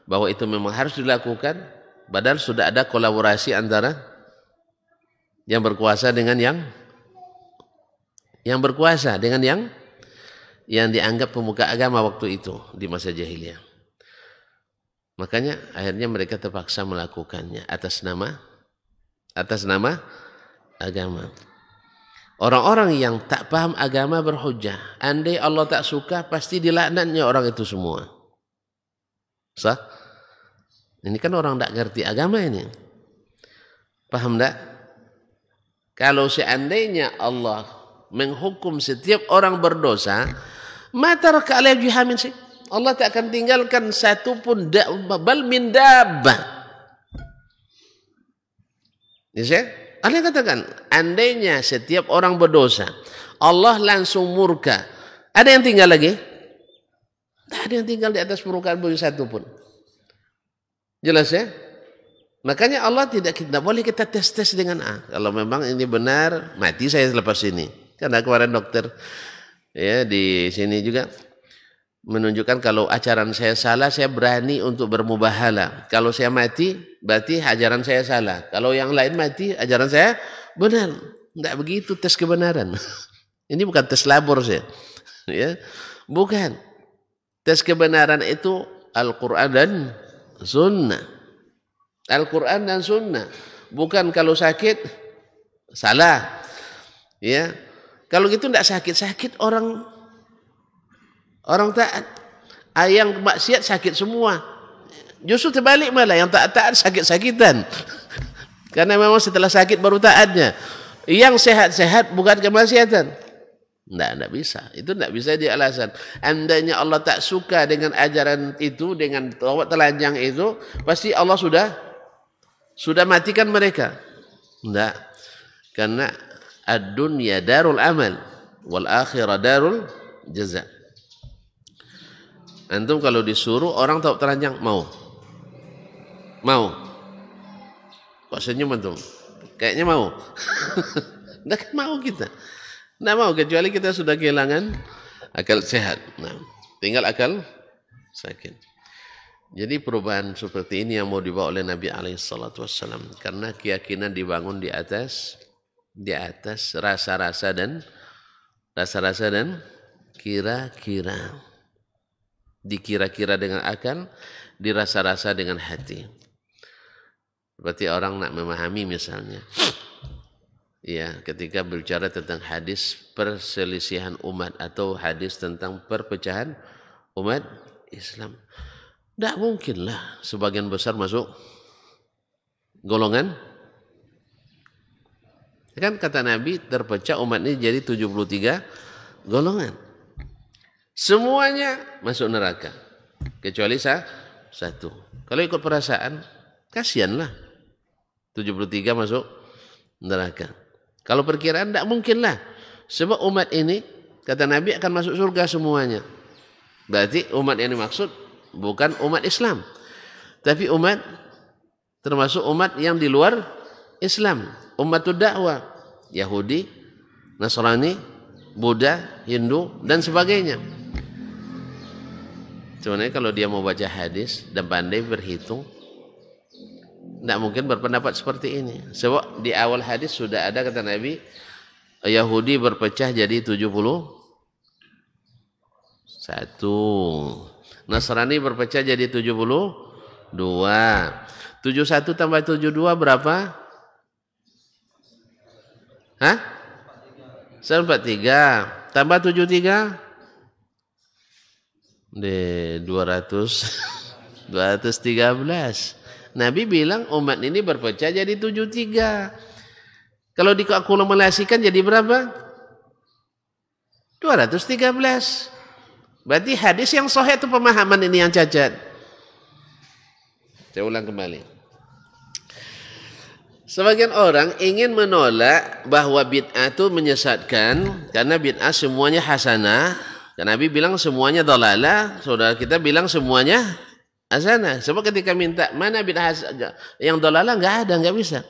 bahwa itu memang harus dilakukan padahal sudah ada kolaborasi antara yang berkuasa dengan yang yang berkuasa dengan yang yang dianggap pemuka agama waktu itu di masa jahiliyah. Makanya akhirnya mereka terpaksa melakukannya atas nama atas nama agama. Orang-orang yang tak paham agama berhujah. Andai Allah tak suka, pasti dilaknatnya orang itu semua. Sah? Ini kan orang tak ngerti agama ini. Paham tak? Kalau seandainya Allah menghukum setiap orang berdosa, mata rakaat jihamin sih. Allah tak akan tinggalkan satu pun bal min dabba. Ya, saya? Anda katakan, andainya setiap orang berdosa, Allah langsung murka. Ada yang tinggal lagi? Tidak ada yang tinggal di atas permukaan bumi satu pun. Jelas ya? Makanya Allah tidak kita boleh kita tes-tes dengan A. Ah, kalau memang ini benar, mati saya lepas ini. Karena kemarin dokter ya di sini juga menunjukkan kalau ajaran saya salah, saya berani untuk bermubahala. Kalau saya mati, berarti ajaran saya salah. Kalau yang lain mati, ajaran saya benar. Tidak begitu tes kebenaran. Ini bukan tes labor saya. Ya. Bukan. Tes kebenaran itu Al-Quran dan Sunnah. Al-Quran dan Sunnah. Bukan kalau sakit, salah. Ya. Kalau gitu tidak sakit-sakit orang Orang taat. Ah, yang maksiat sakit semua. Justru terbalik malah. Yang taat taat sakit-sakitan. Karena memang setelah sakit baru taatnya. Yang sehat-sehat bukan kemaksiatan. Tak tidak bisa. Itu tak bisa di alasan. Andainya Allah tak suka dengan ajaran itu, dengan tawak telanjang itu, pasti Allah sudah sudah matikan mereka. Tak. Karena dunia darul amal, wal akhirah darul jazak. Antum kalau disuruh orang tahu telanjang mau? Mau? Kok senyum antum? Kayaknya mau. Nggak mau kita. Nggak mau kecuali kita sudah kehilangan akal sehat. Nah, tinggal akal sakit. Jadi perubahan seperti ini yang mau dibawa oleh Nabi alaihissalatu wassalam karena keyakinan dibangun di atas di atas rasa-rasa dan rasa-rasa dan kira-kira dikira-kira dengan akal, dirasa-rasa dengan hati. Seperti orang nak memahami misalnya. Ya, ketika berbicara tentang hadis perselisihan umat atau hadis tentang perpecahan umat Islam. Tidak mungkinlah sebagian besar masuk golongan. Kan kata Nabi terpecah umat ini jadi 73 golongan. Semuanya masuk neraka. Kecuali sah, satu. Kalau ikut perasaan, kasihanlah. 73 masuk neraka. Kalau perkiraan, tidak mungkinlah. Sebab umat ini, kata Nabi akan masuk surga semuanya. Berarti umat yang dimaksud bukan umat Islam. Tapi umat termasuk umat yang di luar Islam. Umatul dakwah. Yahudi, Nasrani, Buddha, Hindu, dan sebagainya. Sebenarnya kalau dia mau baca hadis dan pandai berhitung, tidak mungkin berpendapat seperti ini. Sebab di awal hadis sudah ada kata Nabi, Yahudi berpecah jadi 70 satu. Nasrani berpecah jadi 70 dua. 71 tambah 72 berapa? Hah? 143 tambah 73 di 200 213 Nabi bilang umat ini berpecah jadi 73 kalau diakumulasikan jadi berapa 213 berarti hadis yang sahih itu pemahaman ini yang cacat saya ulang kembali Sebagian orang ingin menolak bahwa bid'ah itu menyesatkan karena bid'ah semuanya hasanah karena Nabi bilang semuanya dolala, saudara kita bilang semuanya asana. Sebab ketika minta mana bid'ah yang dolala nggak ada, nggak bisa.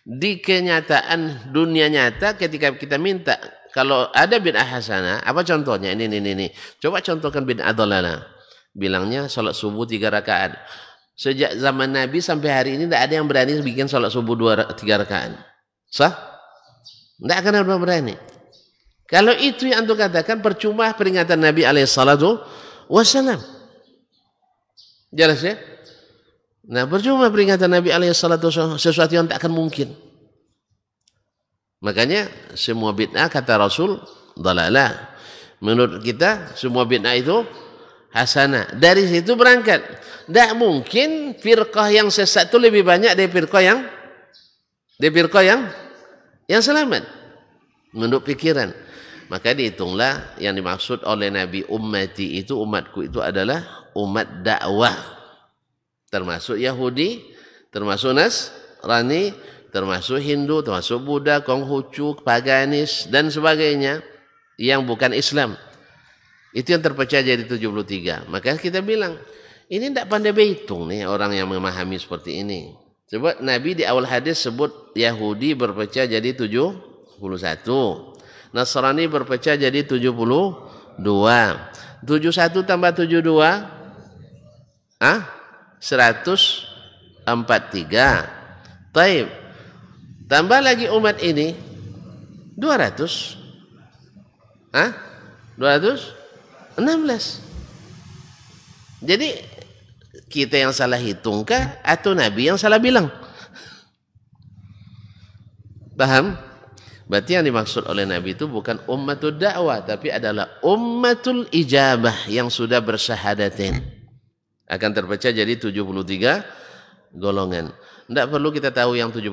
Di kenyataan dunia nyata ketika kita minta kalau ada bid'ah hasanah, apa contohnya? Ini, ini, ini. Coba contohkan bid'ah dolala. Bilangnya sholat subuh tiga rakaat. Sejak zaman Nabi sampai hari ini tidak ada yang berani bikin sholat subuh dua tiga rakaat. Sah? Tidak akan ada yang berani. Kalau itu yang anda katakan percuma peringatan Nabi alaihissalatu wassalam. Jelas ya? Nah percuma peringatan Nabi alaihissalatu sesuatu yang tak akan mungkin. Makanya semua bid'ah kata Rasul dalalah. Menurut kita semua bid'ah itu hasanah. Dari situ berangkat. Tak mungkin firqah yang sesat itu lebih banyak dari firqah yang dari firqah yang yang selamat. Menurut pikiran. Maka dihitunglah yang dimaksud oleh Nabi ummati itu umatku itu adalah umat dakwah. Termasuk Yahudi, termasuk Nas, Rani, termasuk Hindu, termasuk Buddha, Konghucu, Paganis dan sebagainya yang bukan Islam. Itu yang terpecah jadi 73. Maka kita bilang, ini tidak pandai berhitung nih orang yang memahami seperti ini. Sebab Nabi di awal hadis sebut Yahudi berpecah jadi 71. Nasrani berpecah jadi 72. 71 tambah 72 ah 143. Taib. Tambah lagi umat ini 200. Hah? 216. Jadi kita yang salah hitungkah atau Nabi yang salah bilang? Paham? Berarti yang dimaksud oleh Nabi itu bukan ummatul dakwah tapi adalah ummatul ijabah yang sudah bersahadatin. Akan terpecah jadi 73 golongan. Tidak perlu kita tahu yang 72,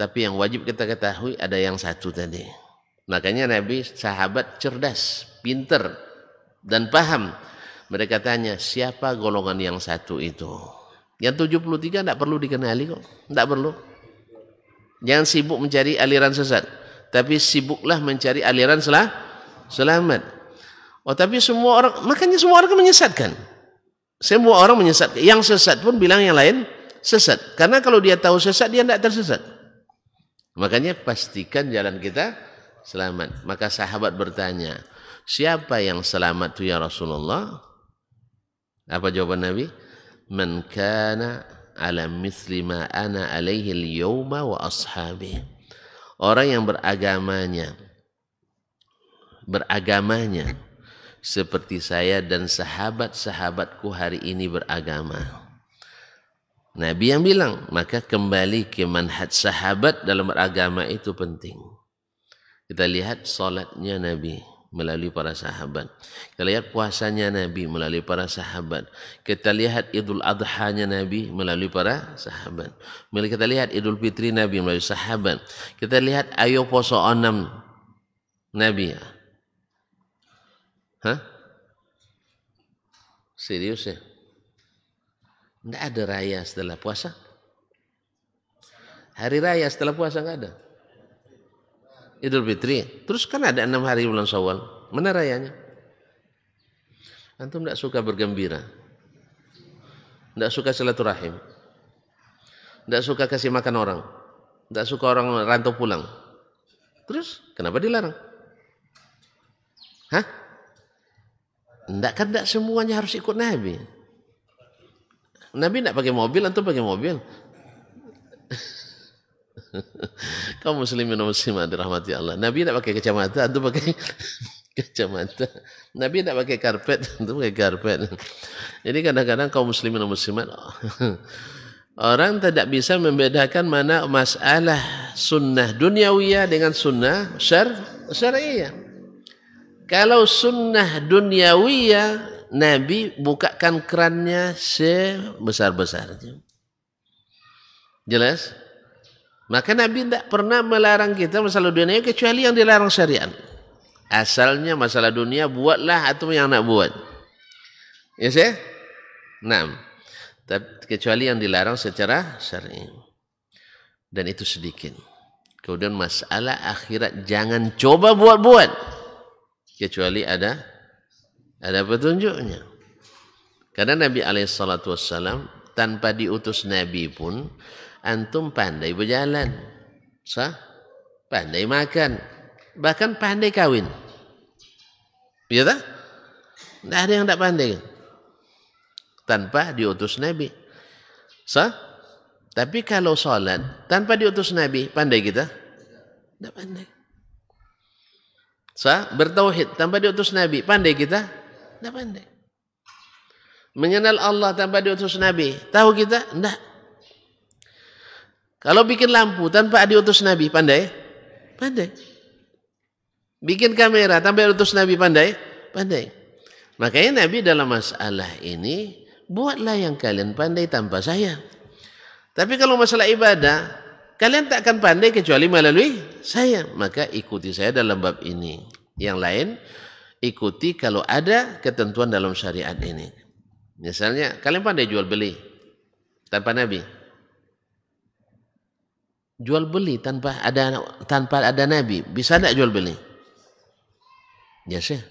tapi yang wajib kita ketahui ada yang satu tadi. Makanya Nabi sahabat cerdas, pinter, dan paham. Mereka tanya, siapa golongan yang satu itu? Yang 73 tidak perlu dikenali kok, tidak perlu. Jangan sibuk mencari aliran sesat. tapi sibuklah mencari aliran selah, selamat. Oh, tapi semua orang, makanya semua orang kan menyesatkan. Semua orang menyesatkan. Yang sesat pun bilang yang lain sesat. Karena kalau dia tahu sesat, dia tidak tersesat. Makanya pastikan jalan kita selamat. Maka sahabat bertanya, siapa yang selamat tu ya Rasulullah? Apa jawaban Nabi? Man kana ala mislima ana alaihi al wa ashabihi. Orang yang beragamanya beragamanya seperti saya dan sahabat-sahabatku hari ini beragama. Nabi yang bilang, maka kembali ke manhaj sahabat dalam beragama itu penting. Kita lihat salatnya Nabi melalui para sahabat. Kita lihat puasanya Nabi melalui para sahabat. Kita lihat Idul adha nya Nabi melalui para sahabat. Mari kita lihat Idul Fitri Nabi melalui sahabat. Kita lihat ayo poso onam Nabi. Hah? Serius ya? Tidak ada raya setelah puasa. Hari raya setelah puasa nggak ada. Idul Fitri. Terus kan ada enam hari bulan Syawal. Mana rayanya? Antum tidak suka bergembira. Tidak suka silaturahim. Tidak suka kasih makan orang. Tidak suka orang rantau pulang. Terus kenapa dilarang? Hah? Tidak kan tidak semuanya harus ikut Nabi. Nabi tidak pakai mobil, antum pakai mobil. Kau muslimin dan muslimat dirahmati Allah. Nabi tak pakai kacamata, tu pakai kacamata. Nabi tak pakai karpet, tu pakai karpet. Jadi kadang-kadang kau muslimin dan muslimat orang tidak bisa membedakan mana masalah sunnah duniawiyah dengan sunnah syar syariah. Kalau sunnah duniawiyah Nabi bukakan kerannya sebesar-besarnya. Jelas? Maka Nabi tidak pernah melarang kita masalah dunia kecuali yang dilarang syariat. Asalnya masalah dunia buatlah atau yang nak buat. Ya saya eh? kecuali yang dilarang secara syariat Dan itu sedikit. Kemudian masalah akhirat jangan coba buat-buat. Kecuali ada ada petunjuknya. Karena Nabi alaihi tanpa diutus nabi pun antum pandai berjalan. Sah? Pandai makan. Bahkan pandai kawin. Ya tak? Tidak ada yang tak pandai. Tanpa diutus Nabi. Sah? Tapi kalau salat, tanpa diutus Nabi, pandai kita? Tidak pandai. Sah? Bertauhid tanpa diutus Nabi, pandai kita? Tidak pandai. Mengenal Allah tanpa diutus Nabi, tahu kita? Tidak. Kalau bikin lampu tanpa diutus Nabi, pandai? Pandai. Bikin kamera tanpa diutus Nabi, pandai? Pandai. Makanya Nabi dalam masalah ini, buatlah yang kalian pandai tanpa saya. Tapi kalau masalah ibadah, kalian tak akan pandai kecuali melalui saya. Maka ikuti saya dalam bab ini. Yang lain, ikuti kalau ada ketentuan dalam syariat ini. Misalnya, kalian pandai jual beli tanpa Nabi jual beli tanpa ada tanpa ada nabi bisa tak jual beli yes ya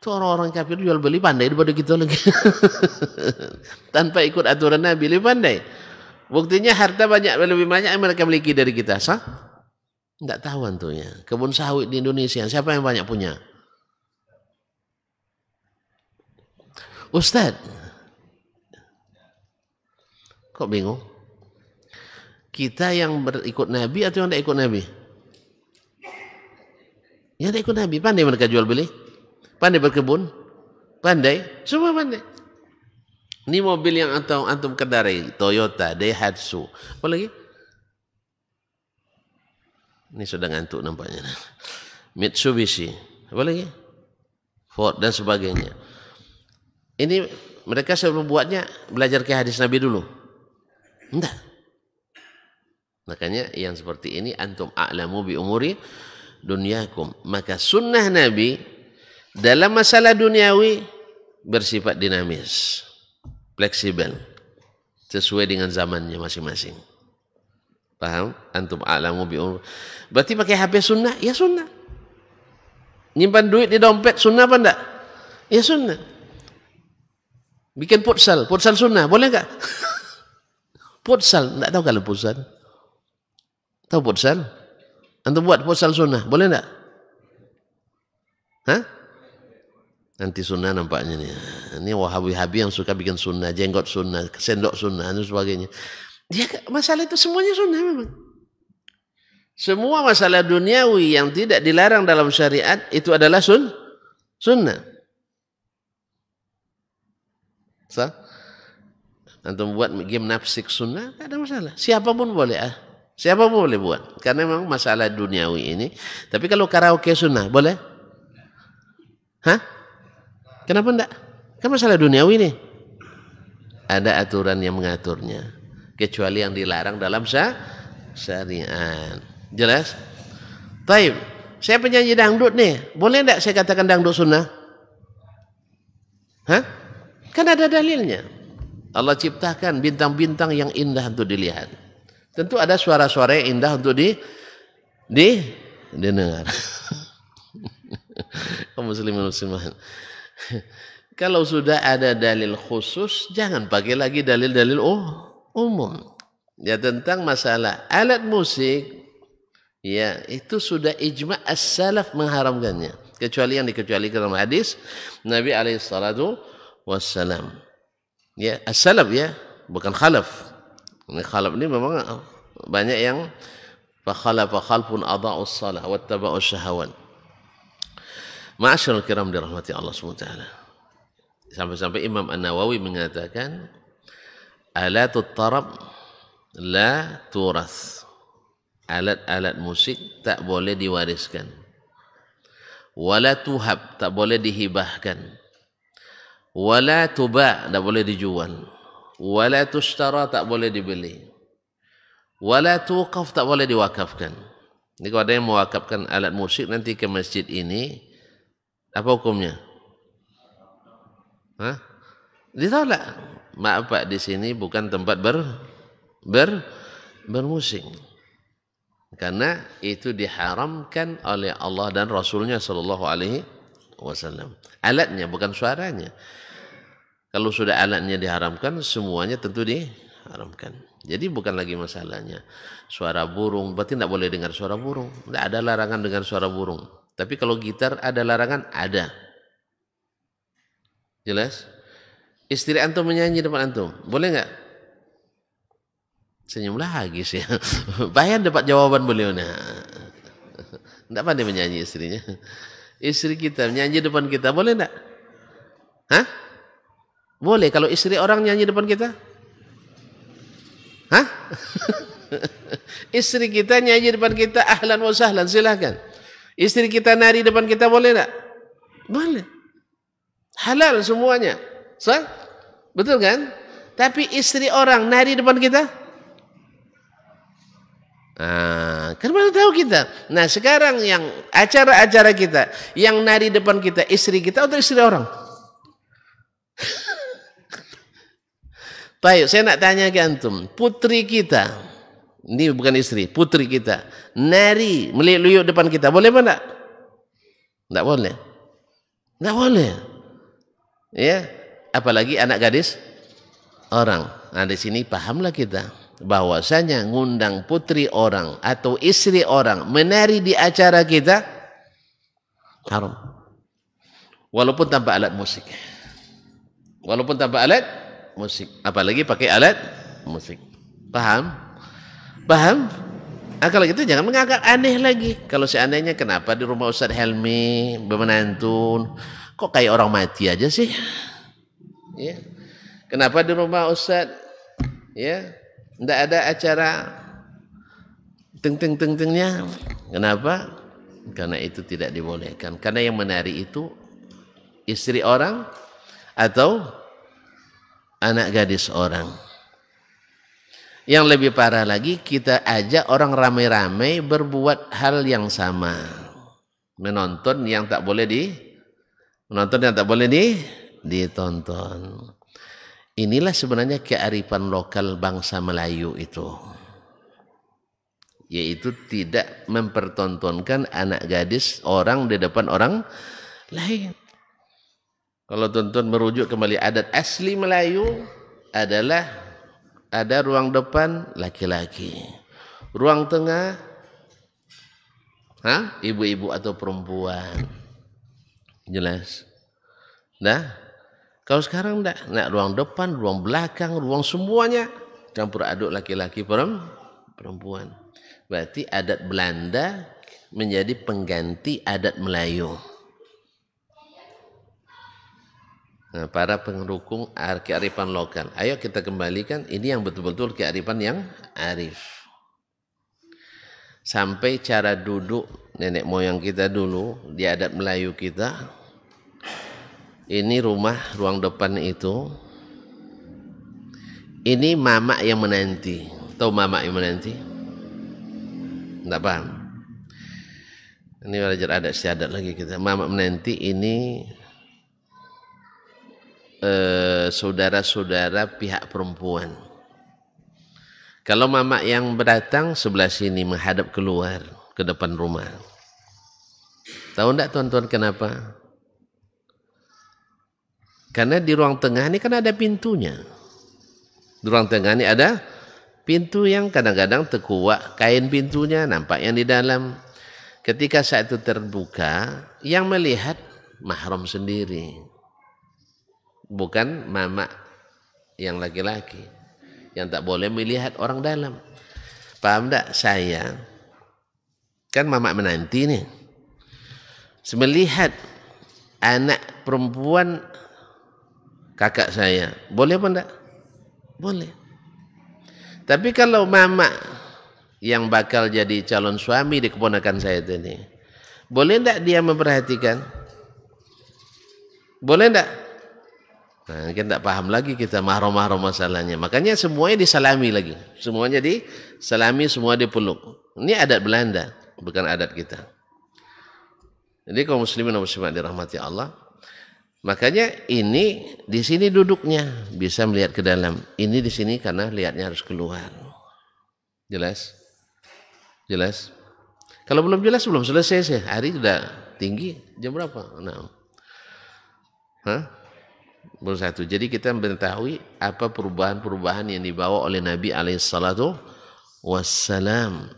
itu orang-orang kafir jual beli pandai daripada kita lagi tanpa ikut aturan nabi lebih pandai buktinya harta banyak lebih banyak yang mereka miliki dari kita sah tidak tahu tentunya kebun sawit di Indonesia siapa yang banyak punya Ustaz kok bingung kita yang berikut Nabi atau yang tidak ikut Nabi? Yang tidak ikut Nabi, pandai mereka jual beli? Pandai berkebun? Pandai? Semua pandai. Ini mobil yang atau antum kendari, Toyota, Daihatsu. Apa lagi? Ini sudah ngantuk nampaknya. Mitsubishi. Apa lagi? Ford dan sebagainya. Ini mereka sebelum buatnya belajar ke hadis Nabi dulu. Enggak. Makanya yang seperti ini antum a'lamu bi umuri dunyakum. Maka sunnah Nabi dalam masalah duniawi bersifat dinamis, fleksibel sesuai dengan zamannya masing-masing. Paham? Antum a'lamu bi umuri. Berarti pakai HP sunnah, ya sunnah. Nyimpan duit di dompet sunnah apa enggak? Ya sunnah. Bikin futsal, futsal sunnah, boleh enggak? futsal, enggak tahu kalau futsal. Tahu puasal? Antum buat puasal sunnah, boleh tak? Hah? Nanti sunnah nampaknya ni. Ini wahabi-habi yang suka bikin sunnah, jenggot sunnah, sendok sunnah dan sebagainya. Ya, masalah itu semuanya sunnah memang. Semua masalah duniawi yang tidak dilarang dalam syariat itu adalah sun sunnah. Sah? Antum buat game nafsik sunnah, tak ada masalah. Siapapun boleh. Ah. Siapa pun boleh buat. Karena memang masalah duniawi ini. Tapi kalau karaoke sunnah, boleh? Hah? Kenapa tidak? Kan masalah duniawi ini. Ada aturan yang mengaturnya. Kecuali yang dilarang dalam syariat. Jelas? Taib, saya penyanyi dangdut nih. Boleh tidak? saya katakan dangdut sunnah? Hah? Kan ada dalilnya. Allah ciptakan bintang-bintang yang indah untuk dilihat tentu ada suara-suara yang indah untuk di di dengar, Kaum muslimin muslimah. Kalau sudah ada dalil khusus, jangan pakai lagi dalil-dalil oh, umum. Ya tentang masalah alat musik, ya itu sudah ijma as-salaf mengharamkannya. Kecuali yang dikecuali dalam hadis Nabi alaihi salatu wassalam. Ya, as-salaf ya, bukan khalaf. Ini khalaf ini memang eh, banyak yang fakhalafa khalfun adha'us salah wattaba'us syahawat. Ma'asyiral kiram dirahmati Allah SWT. Sampai-sampai Imam An-Nawawi mengatakan alatut tarab la turas. Alat-alat musik tak boleh diwariskan. Wala tuhab tak boleh dihibahkan. Wala tuba tak boleh dijual. Wala tushtara tak boleh dibeli. Wala tuqaf tak boleh diwakafkan. Ini kalau ada yang mewakafkan alat musik nanti ke masjid ini, apa hukumnya? Hah? Ditolak. Maaf Pak, di sini bukan tempat ber ber bermusik. Karena itu diharamkan oleh Allah dan Rasulnya Shallallahu Alaihi Wasallam. Alatnya bukan suaranya. Kalau sudah anaknya diharamkan, semuanya tentu diharamkan. Jadi bukan lagi masalahnya suara burung. Berarti tidak boleh dengar suara burung. Tidak ada larangan dengar suara burung. Tapi kalau gitar ada larangan? Ada. Jelas? Istri antum menyanyi depan antum. Boleh nggak? Senyum lagi sih. Bayar dapat jawaban beliau. Nah. Tidak pandai menyanyi istrinya. Istri kita menyanyi depan kita. Boleh nggak? Hah? Boleh kalau istri orang nyanyi depan kita? Hah? istri kita nyanyi depan kita ahlan wa sahlan silakan. Istri kita nari depan kita boleh tak? Boleh. Halal semuanya. So, betul kan? Tapi istri orang nari depan kita? Ah, kan mana tahu kita? Nah sekarang yang acara-acara kita, yang nari depan kita, istri kita atau istri orang? Tayo, saya nak tanya ke antum. Putri kita, ini bukan istri, putri kita, nari meliuk-liuk depan kita, boleh mana? tak? boleh. Tak boleh. Ya, apalagi anak gadis orang. Nah, di sini pahamlah kita bahwasanya ngundang putri orang atau istri orang menari di acara kita haram. Walaupun tanpa alat musik. Walaupun tanpa alat musik, apalagi pakai alat musik. Paham? Paham? Nah, kalau gitu jangan mengangkat aneh lagi. Kalau seandainya kenapa di rumah Ustadz Helmi bermenantun, kok kayak orang mati aja sih? Ya. Kenapa di rumah Ustadz ya tidak ada acara teng teng teng tengnya? Kenapa? Karena itu tidak dibolehkan. Karena yang menari itu istri orang atau anak gadis orang. Yang lebih parah lagi kita ajak orang ramai-ramai berbuat hal yang sama. Menonton yang tak boleh di menonton yang tak boleh di ditonton. Inilah sebenarnya kearifan lokal bangsa Melayu itu. Yaitu tidak mempertontonkan anak gadis orang di depan orang lain. Kalau tuan-tuan merujuk kembali adat asli Melayu adalah ada ruang depan laki-laki. Ruang tengah ha? ibu-ibu atau perempuan. Jelas. Nah, kalau sekarang enggak, enggak ruang depan, ruang belakang, ruang semuanya campur aduk laki-laki perempuan. Berarti adat Belanda menjadi pengganti adat Melayu. Nah, para pendukung kearifan lokal. Ayo kita kembalikan ini yang betul-betul kearifan yang arif. Sampai cara duduk nenek moyang kita dulu di adat Melayu kita. Ini rumah ruang depan itu. Ini mamak yang menanti. Tahu mamak yang menanti? Tidak paham. Ini belajar adat istiadat lagi kita. Mamak menanti ini Eh, saudara-saudara pihak perempuan. Kalau mama yang berdatang sebelah sini menghadap keluar ke depan rumah. Tahu enggak tuan-tuan kenapa? Karena di ruang tengah ini kan ada pintunya. Di ruang tengah ini ada pintu yang kadang-kadang terkuak kain pintunya nampak yang di dalam. Ketika saat itu terbuka, yang melihat mahram sendiri bukan mama yang laki-laki yang tak boleh melihat orang dalam paham tak saya kan mama menanti nih melihat anak perempuan kakak saya boleh apa enggak boleh tapi kalau mama yang bakal jadi calon suami di keponakan saya itu boleh enggak dia memperhatikan boleh enggak Nah, kita tidak paham lagi kita mahrom-mahrom masalahnya. Makanya semuanya disalami lagi. Semuanya disalami, semua dipeluk. Ini adat Belanda, bukan adat kita. Jadi kaum muslimin dan muslimat dirahmati Allah. Makanya ini di sini duduknya bisa melihat ke dalam. Ini di sini karena lihatnya harus keluar. Jelas? Jelas? Kalau belum jelas belum selesai sih. Hari sudah tinggi. Jam berapa? Nah. Hah? satu. Jadi kita mengetahui apa perubahan-perubahan yang dibawa oleh Nabi alaihissalatu wassalam.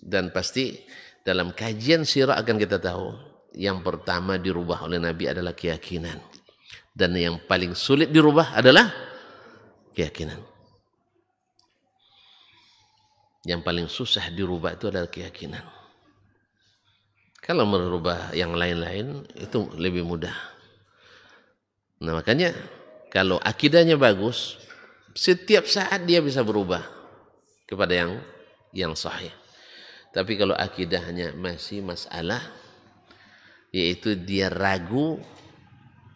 Dan pasti dalam kajian sirah akan kita tahu yang pertama dirubah oleh Nabi adalah keyakinan. Dan yang paling sulit dirubah adalah keyakinan. Yang paling susah dirubah itu adalah keyakinan. Kalau merubah yang lain-lain itu lebih mudah. Nah makanya kalau akidahnya bagus, setiap saat dia bisa berubah kepada yang yang sahih. Tapi kalau akidahnya masih masalah, yaitu dia ragu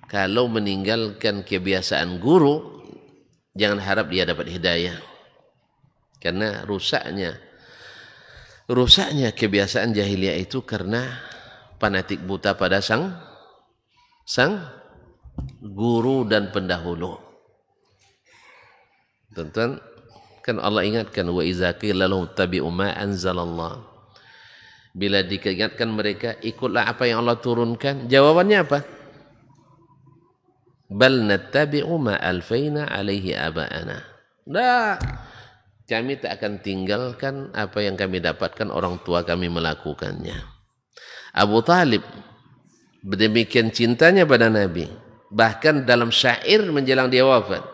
kalau meninggalkan kebiasaan guru, jangan harap dia dapat hidayah. Karena rusaknya, rusaknya kebiasaan jahiliyah itu karena panatik buta pada sang sang guru dan pendahulu. tuan kan Allah ingatkan wa izaki lalu lahum tabi'u anzalallah. Bila diingatkan mereka ikutlah apa yang Allah turunkan, jawabannya apa? Bal nattabi'u ma alfaina alaihi aba'ana. Nah, kami tak akan tinggalkan apa yang kami dapatkan orang tua kami melakukannya. Abu Talib demikian cintanya pada Nabi bahkan dalam syair menjelang dia wafat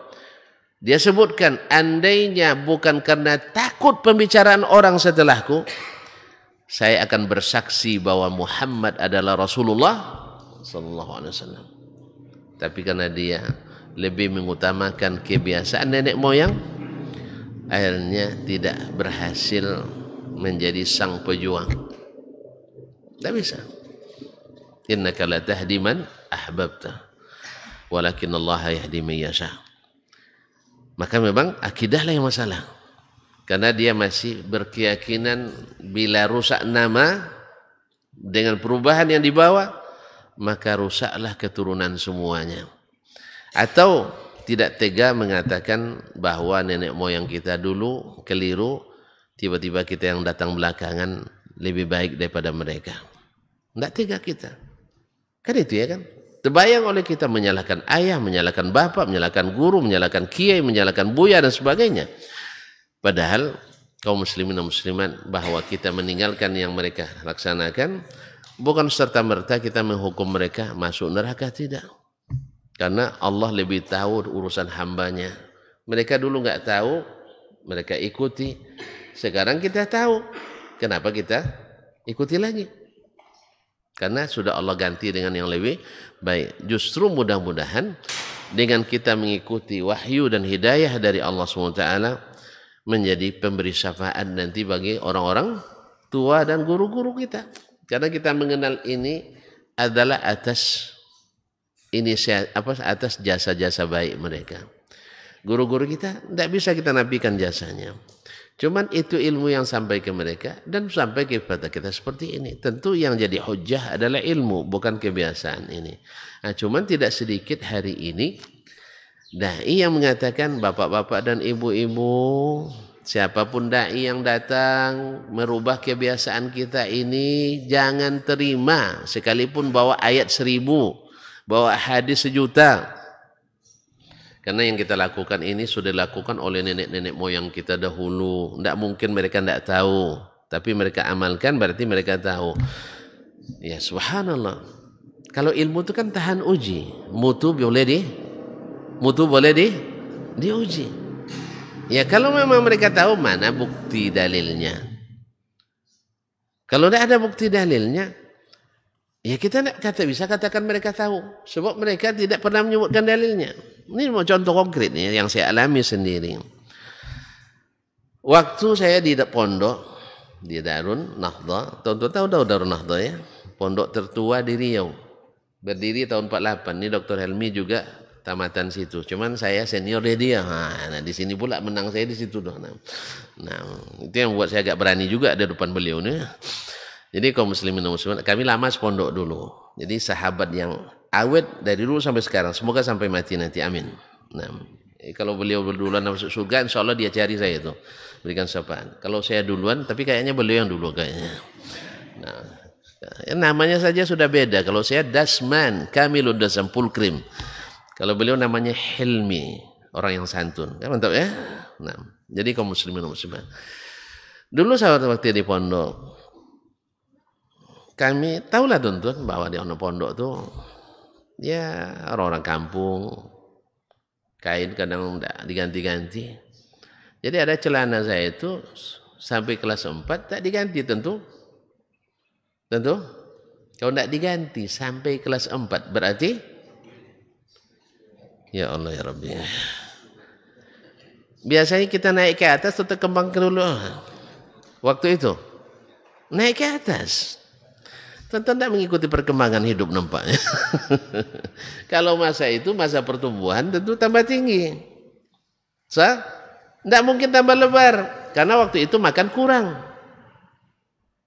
dia sebutkan andainya bukan karena takut pembicaraan orang setelahku saya akan bersaksi bahwa Muhammad adalah Rasulullah sallallahu alaihi wasallam tapi karena dia lebih mengutamakan kebiasaan nenek moyang akhirnya tidak berhasil menjadi sang pejuang tidak bisa innaka la tahdiman ahbabta walakin Allah yahdi may yasha. Maka memang akidahlah yang masalah. Karena dia masih berkeyakinan bila rusak nama dengan perubahan yang dibawa, maka rusaklah keturunan semuanya. Atau tidak tega mengatakan bahawa nenek moyang kita dulu keliru, tiba-tiba kita yang datang belakangan lebih baik daripada mereka. Tidak tega kita. Kan itu ya kan? Terbayang oleh kita menyalahkan ayah, menyalahkan bapak, menyalahkan guru, menyalahkan kiai, menyalahkan buya dan sebagainya. Padahal kaum muslimin dan muslimat bahwa kita meninggalkan yang mereka laksanakan bukan serta merta kita menghukum mereka masuk neraka tidak. Karena Allah lebih tahu urusan hambanya. Mereka dulu nggak tahu, mereka ikuti. Sekarang kita tahu. Kenapa kita ikuti lagi? Karena sudah Allah ganti dengan yang lebih baik. Justru mudah-mudahan dengan kita mengikuti wahyu dan hidayah dari Allah SWT menjadi pemberi syafaat nanti bagi orang-orang tua dan guru-guru kita. Karena kita mengenal ini adalah atas ini apa atas jasa-jasa baik mereka. Guru-guru kita tidak bisa kita nafikan jasanya. Cuman itu ilmu yang sampai ke mereka dan sampai kepada kita seperti ini. Tentu yang jadi hujah adalah ilmu, bukan kebiasaan ini. Nah, cuman tidak sedikit hari ini dai nah, yang mengatakan bapak-bapak dan ibu-ibu, siapapun dai yang datang merubah kebiasaan kita ini jangan terima sekalipun bawa ayat seribu, bawa hadis sejuta. Karena yang kita lakukan ini sudah dilakukan oleh nenek-nenek moyang kita dahulu. Tidak mungkin mereka tidak tahu. Tapi mereka amalkan berarti mereka tahu. Ya subhanallah. Kalau ilmu itu kan tahan uji. Mutu boleh di? Mutu boleh di? Diuji. Ya kalau memang mereka tahu mana bukti dalilnya. Kalau tidak ada bukti dalilnya, ya kita tidak kata bisa katakan mereka tahu. Sebab mereka tidak pernah menyebutkan dalilnya. Ini mau contoh konkret nih yang saya alami sendiri. Waktu saya di pondok di Darun Nahdha, tuan-tuan tahu tahu Darun Nahdha ya, pondok tertua di Riau. Berdiri tahun 48. Ini Dr. Helmi juga tamatan situ. Cuman saya senior dia. dia. Nah, di sini pula menang saya di situ Nah, nah, itu yang buat saya agak berani juga di depan beliau nih. Jadi kaum muslimin dan muslimat, kami lama sepondok dulu. Jadi sahabat yang awet dari dulu sampai sekarang. Semoga sampai mati nanti. Amin. Nah, eh, kalau beliau duluan masuk surga, insya Allah dia cari saya itu. Berikan sapaan. Kalau saya duluan, tapi kayaknya beliau yang dulu kayaknya. Nah, ya, namanya saja sudah beda. Kalau saya Dasman, kami Dasam Pulkrim. Kalau beliau namanya Hilmi, orang yang santun. Ya, mantap ya. Nah, jadi kaum muslimin muslimat. Dulu sahabat waktu di pondok, kami tahulah tuntun bahwa di pondok tuh ya orang-orang kampung kain kadang enggak diganti-ganti jadi ada celana saya itu sampai kelas 4 tak diganti tentu tentu kalau tidak diganti sampai kelas 4 berarti ya Allah ya Rabbi biasanya kita naik ke atas atau kembang dulu waktu itu naik ke atas Tentu tidak mengikuti perkembangan hidup nampaknya. Kalau masa itu masa pertumbuhan tentu tambah tinggi. sa? Tidak mungkin tambah lebar. Karena waktu itu makan kurang.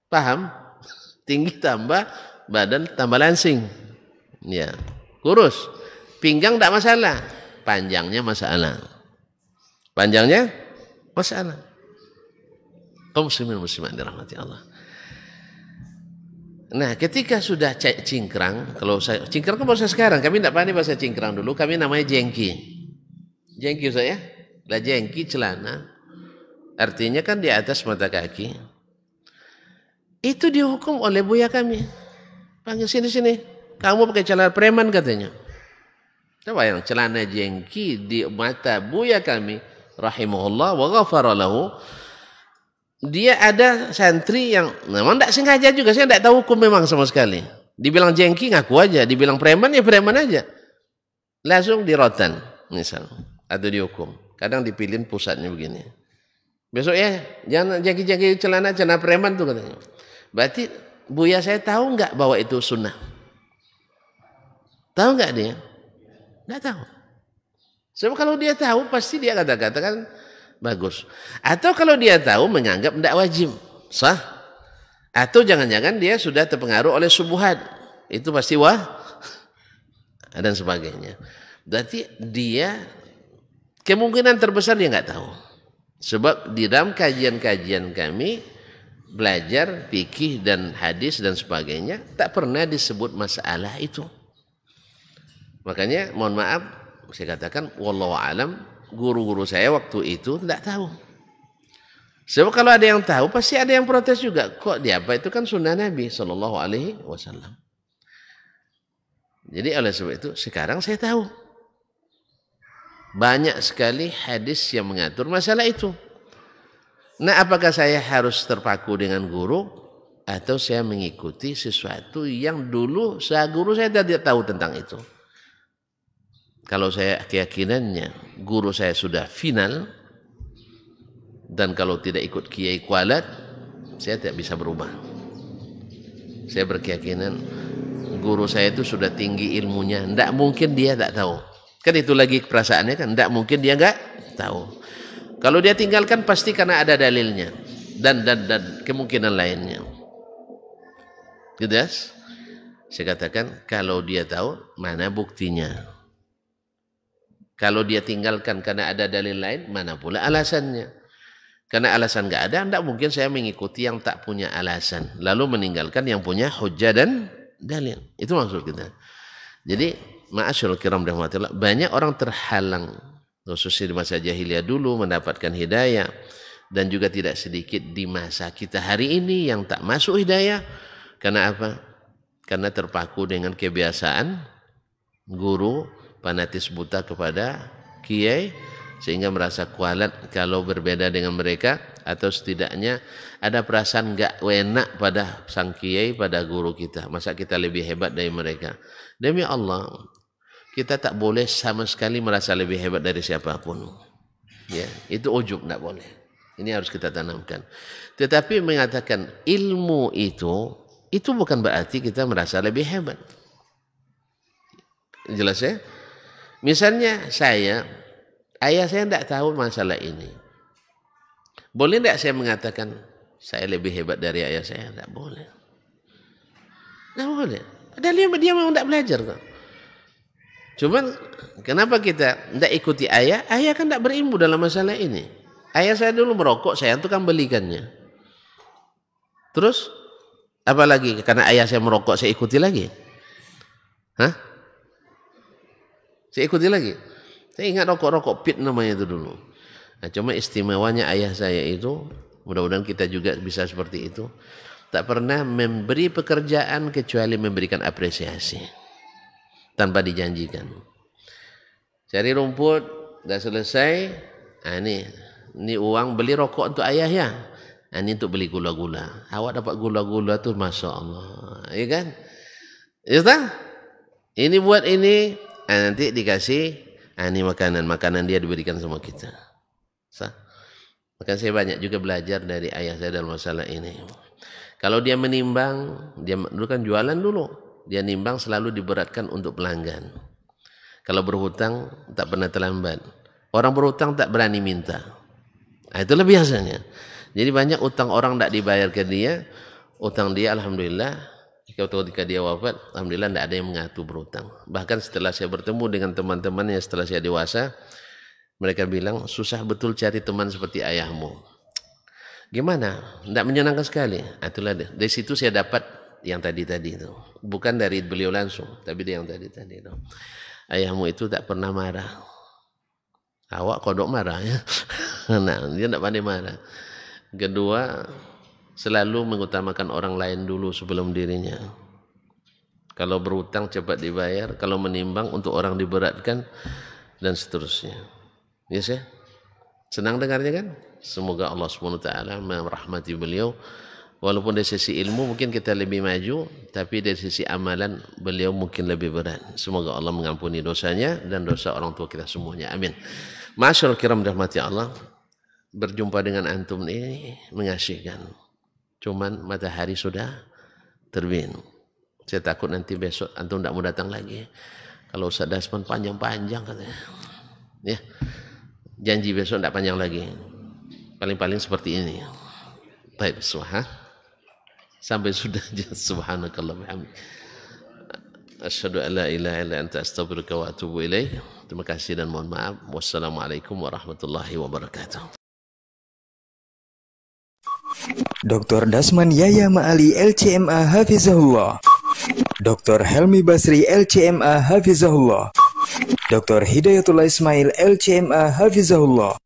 Paham? Tinggi tambah, badan tambah langsing. Ya, kurus. Pinggang tidak masalah. Panjangnya masalah. Panjangnya masalah. Kau muslimin muslimat dirahmati Allah. Nah, ketika sudah cingkrang, kalau saya cingkrang kan bahasa sekarang, kami tidak pandai bahasa cingkrang dulu, kami namanya jengki. Jengki saya, lah jengki celana. Artinya kan di atas mata kaki. Itu dihukum oleh buaya kami. Panggil sini sini. Kamu pakai celana preman katanya. Coba yang celana jengki di mata buaya kami rahimahullah wa ghafara lahu dia ada santri yang memang tidak sengaja juga saya tidak tahu hukum memang sama sekali dibilang jengki ngaku aja dibilang preman ya preman aja langsung dirotan misal atau dihukum kadang dipilih pusatnya begini besok ya jangan jengki-jengki celana celana preman tuh katanya berarti buya saya tahu nggak bahwa itu sunnah tahu nggak dia nggak tahu sebab kalau dia tahu pasti dia kata-katakan Bagus. Atau kalau dia tahu menganggap tidak wajib. Sah. Atau jangan-jangan dia sudah terpengaruh oleh subuhat. Itu pasti wah. Dan sebagainya. Berarti dia kemungkinan terbesar dia nggak tahu. Sebab di dalam kajian-kajian kami belajar fikih dan hadis dan sebagainya tak pernah disebut masalah itu. Makanya mohon maaf saya katakan wallahu alam guru-guru saya waktu itu tidak tahu. Sebab kalau ada yang tahu pasti ada yang protes juga. Kok diapa itu kan sunnah Nabi Shallallahu Alaihi Wasallam. Jadi oleh sebab itu sekarang saya tahu banyak sekali hadis yang mengatur masalah itu. Nah apakah saya harus terpaku dengan guru atau saya mengikuti sesuatu yang dulu saya guru saya tidak tahu tentang itu kalau saya keyakinannya guru saya sudah final dan kalau tidak ikut kiai kualat saya tidak bisa berubah saya berkeyakinan guru saya itu sudah tinggi ilmunya tidak mungkin dia tidak tahu kan itu lagi perasaannya kan tidak mungkin dia nggak tahu kalau dia tinggalkan pasti karena ada dalilnya dan dan dan kemungkinan lainnya jelas gitu, saya katakan kalau dia tahu mana buktinya kalau dia tinggalkan karena ada dalil lain, mana pula alasannya? Karena alasan nggak ada, enggak mungkin saya mengikuti yang tak punya alasan. Lalu meninggalkan yang punya hujah dan dalil. Itu maksud kita. Jadi, ma'asyurul kiram rahmatillah, banyak orang terhalang. Khususnya di masa jahiliyah dulu mendapatkan hidayah. Dan juga tidak sedikit di masa kita hari ini yang tak masuk hidayah. Karena apa? Karena terpaku dengan kebiasaan guru fanatis buta kepada kiai sehingga merasa kualat kalau berbeda dengan mereka atau setidaknya ada perasaan gak enak pada sang kiai pada guru kita masa kita lebih hebat dari mereka demi Allah kita tak boleh sama sekali merasa lebih hebat dari siapapun ya itu ujub tak boleh ini harus kita tanamkan tetapi mengatakan ilmu itu itu bukan berarti kita merasa lebih hebat jelas ya Misalnya saya, ayah saya tidak tahu masalah ini. Boleh tidak saya mengatakan saya lebih hebat dari ayah saya? Tidak boleh. Tidak boleh. Padahal dia memang tidak belajar kok. Cuman kenapa kita tidak ikuti ayah? Ayah kan tidak berilmu dalam masalah ini. Ayah saya dulu merokok, saya itu kan belikannya. Terus apalagi karena ayah saya merokok saya ikuti lagi. Hah? Saya ikuti lagi. Saya ingat rokok-rokok pit namanya itu dulu. Nah, cuma istimewanya ayah saya itu, mudah-mudahan kita juga bisa seperti itu. Tak pernah memberi pekerjaan kecuali memberikan apresiasi. Tanpa dijanjikan. Cari rumput, udah selesai. Nah, ini, ini uang beli rokok untuk ayah ya. Nah, ini untuk beli gula-gula. Awak dapat gula-gula tuh Masya Allah. Iya kan? Iya Ini buat ini, Eh, nanti dikasih eh, ini makanan makanan dia diberikan sama kita sah maka saya banyak juga belajar dari ayah saya dalam masalah ini kalau dia menimbang dia dulu kan jualan dulu dia nimbang selalu diberatkan untuk pelanggan kalau berhutang tak pernah terlambat orang berhutang tak berani minta nah, itulah biasanya jadi banyak utang orang tak dibayar ke dia utang dia alhamdulillah ketika dia wafat alhamdulillah tidak ada yang mengatu berhutang bahkan setelah saya bertemu dengan teman-temannya setelah saya dewasa mereka bilang susah betul cari teman seperti ayahmu gimana tidak menyenangkan sekali ah, itulah deh. dari situ saya dapat yang tadi tadi itu bukan dari beliau langsung tapi yang tadi tadi itu ayahmu itu tak pernah marah awak kodok marah ya nah dia tidak pandai marah kedua selalu mengutamakan orang lain dulu sebelum dirinya. Kalau berutang cepat dibayar, kalau menimbang untuk orang diberatkan dan seterusnya. Ya yes, ya. Senang dengarnya kan? Semoga Allah Subhanahu taala merahmati beliau. Walaupun dari sisi ilmu mungkin kita lebih maju, tapi dari sisi amalan beliau mungkin lebih berat. Semoga Allah mengampuni dosanya dan dosa orang tua kita semuanya. Amin. Masyaallah kiram rahmati Allah. Berjumpa dengan antum ini mengasyikan. Cuman matahari sudah terbit. Saya takut nanti besok antum tidak mau datang lagi. Kalau Ustaz Dasman panjang-panjang katanya. Ya. Janji besok tidak panjang lagi. Paling-paling seperti ini. Baik, suha. Sampai sudah ya, subhanakallah bihamdika. Asyhadu an la ilaha illa anta astaghfiruka wa atubu ilaik. Terima kasih dan mohon maaf. Wassalamualaikum warahmatullahi wabarakatuh. Dr. Dasman Yaya Ma'ali LCMA Hafizahullah Dr. Helmi Basri LCMA Hafizahullah Dr. Hidayatullah Ismail LCMA Hafizahullah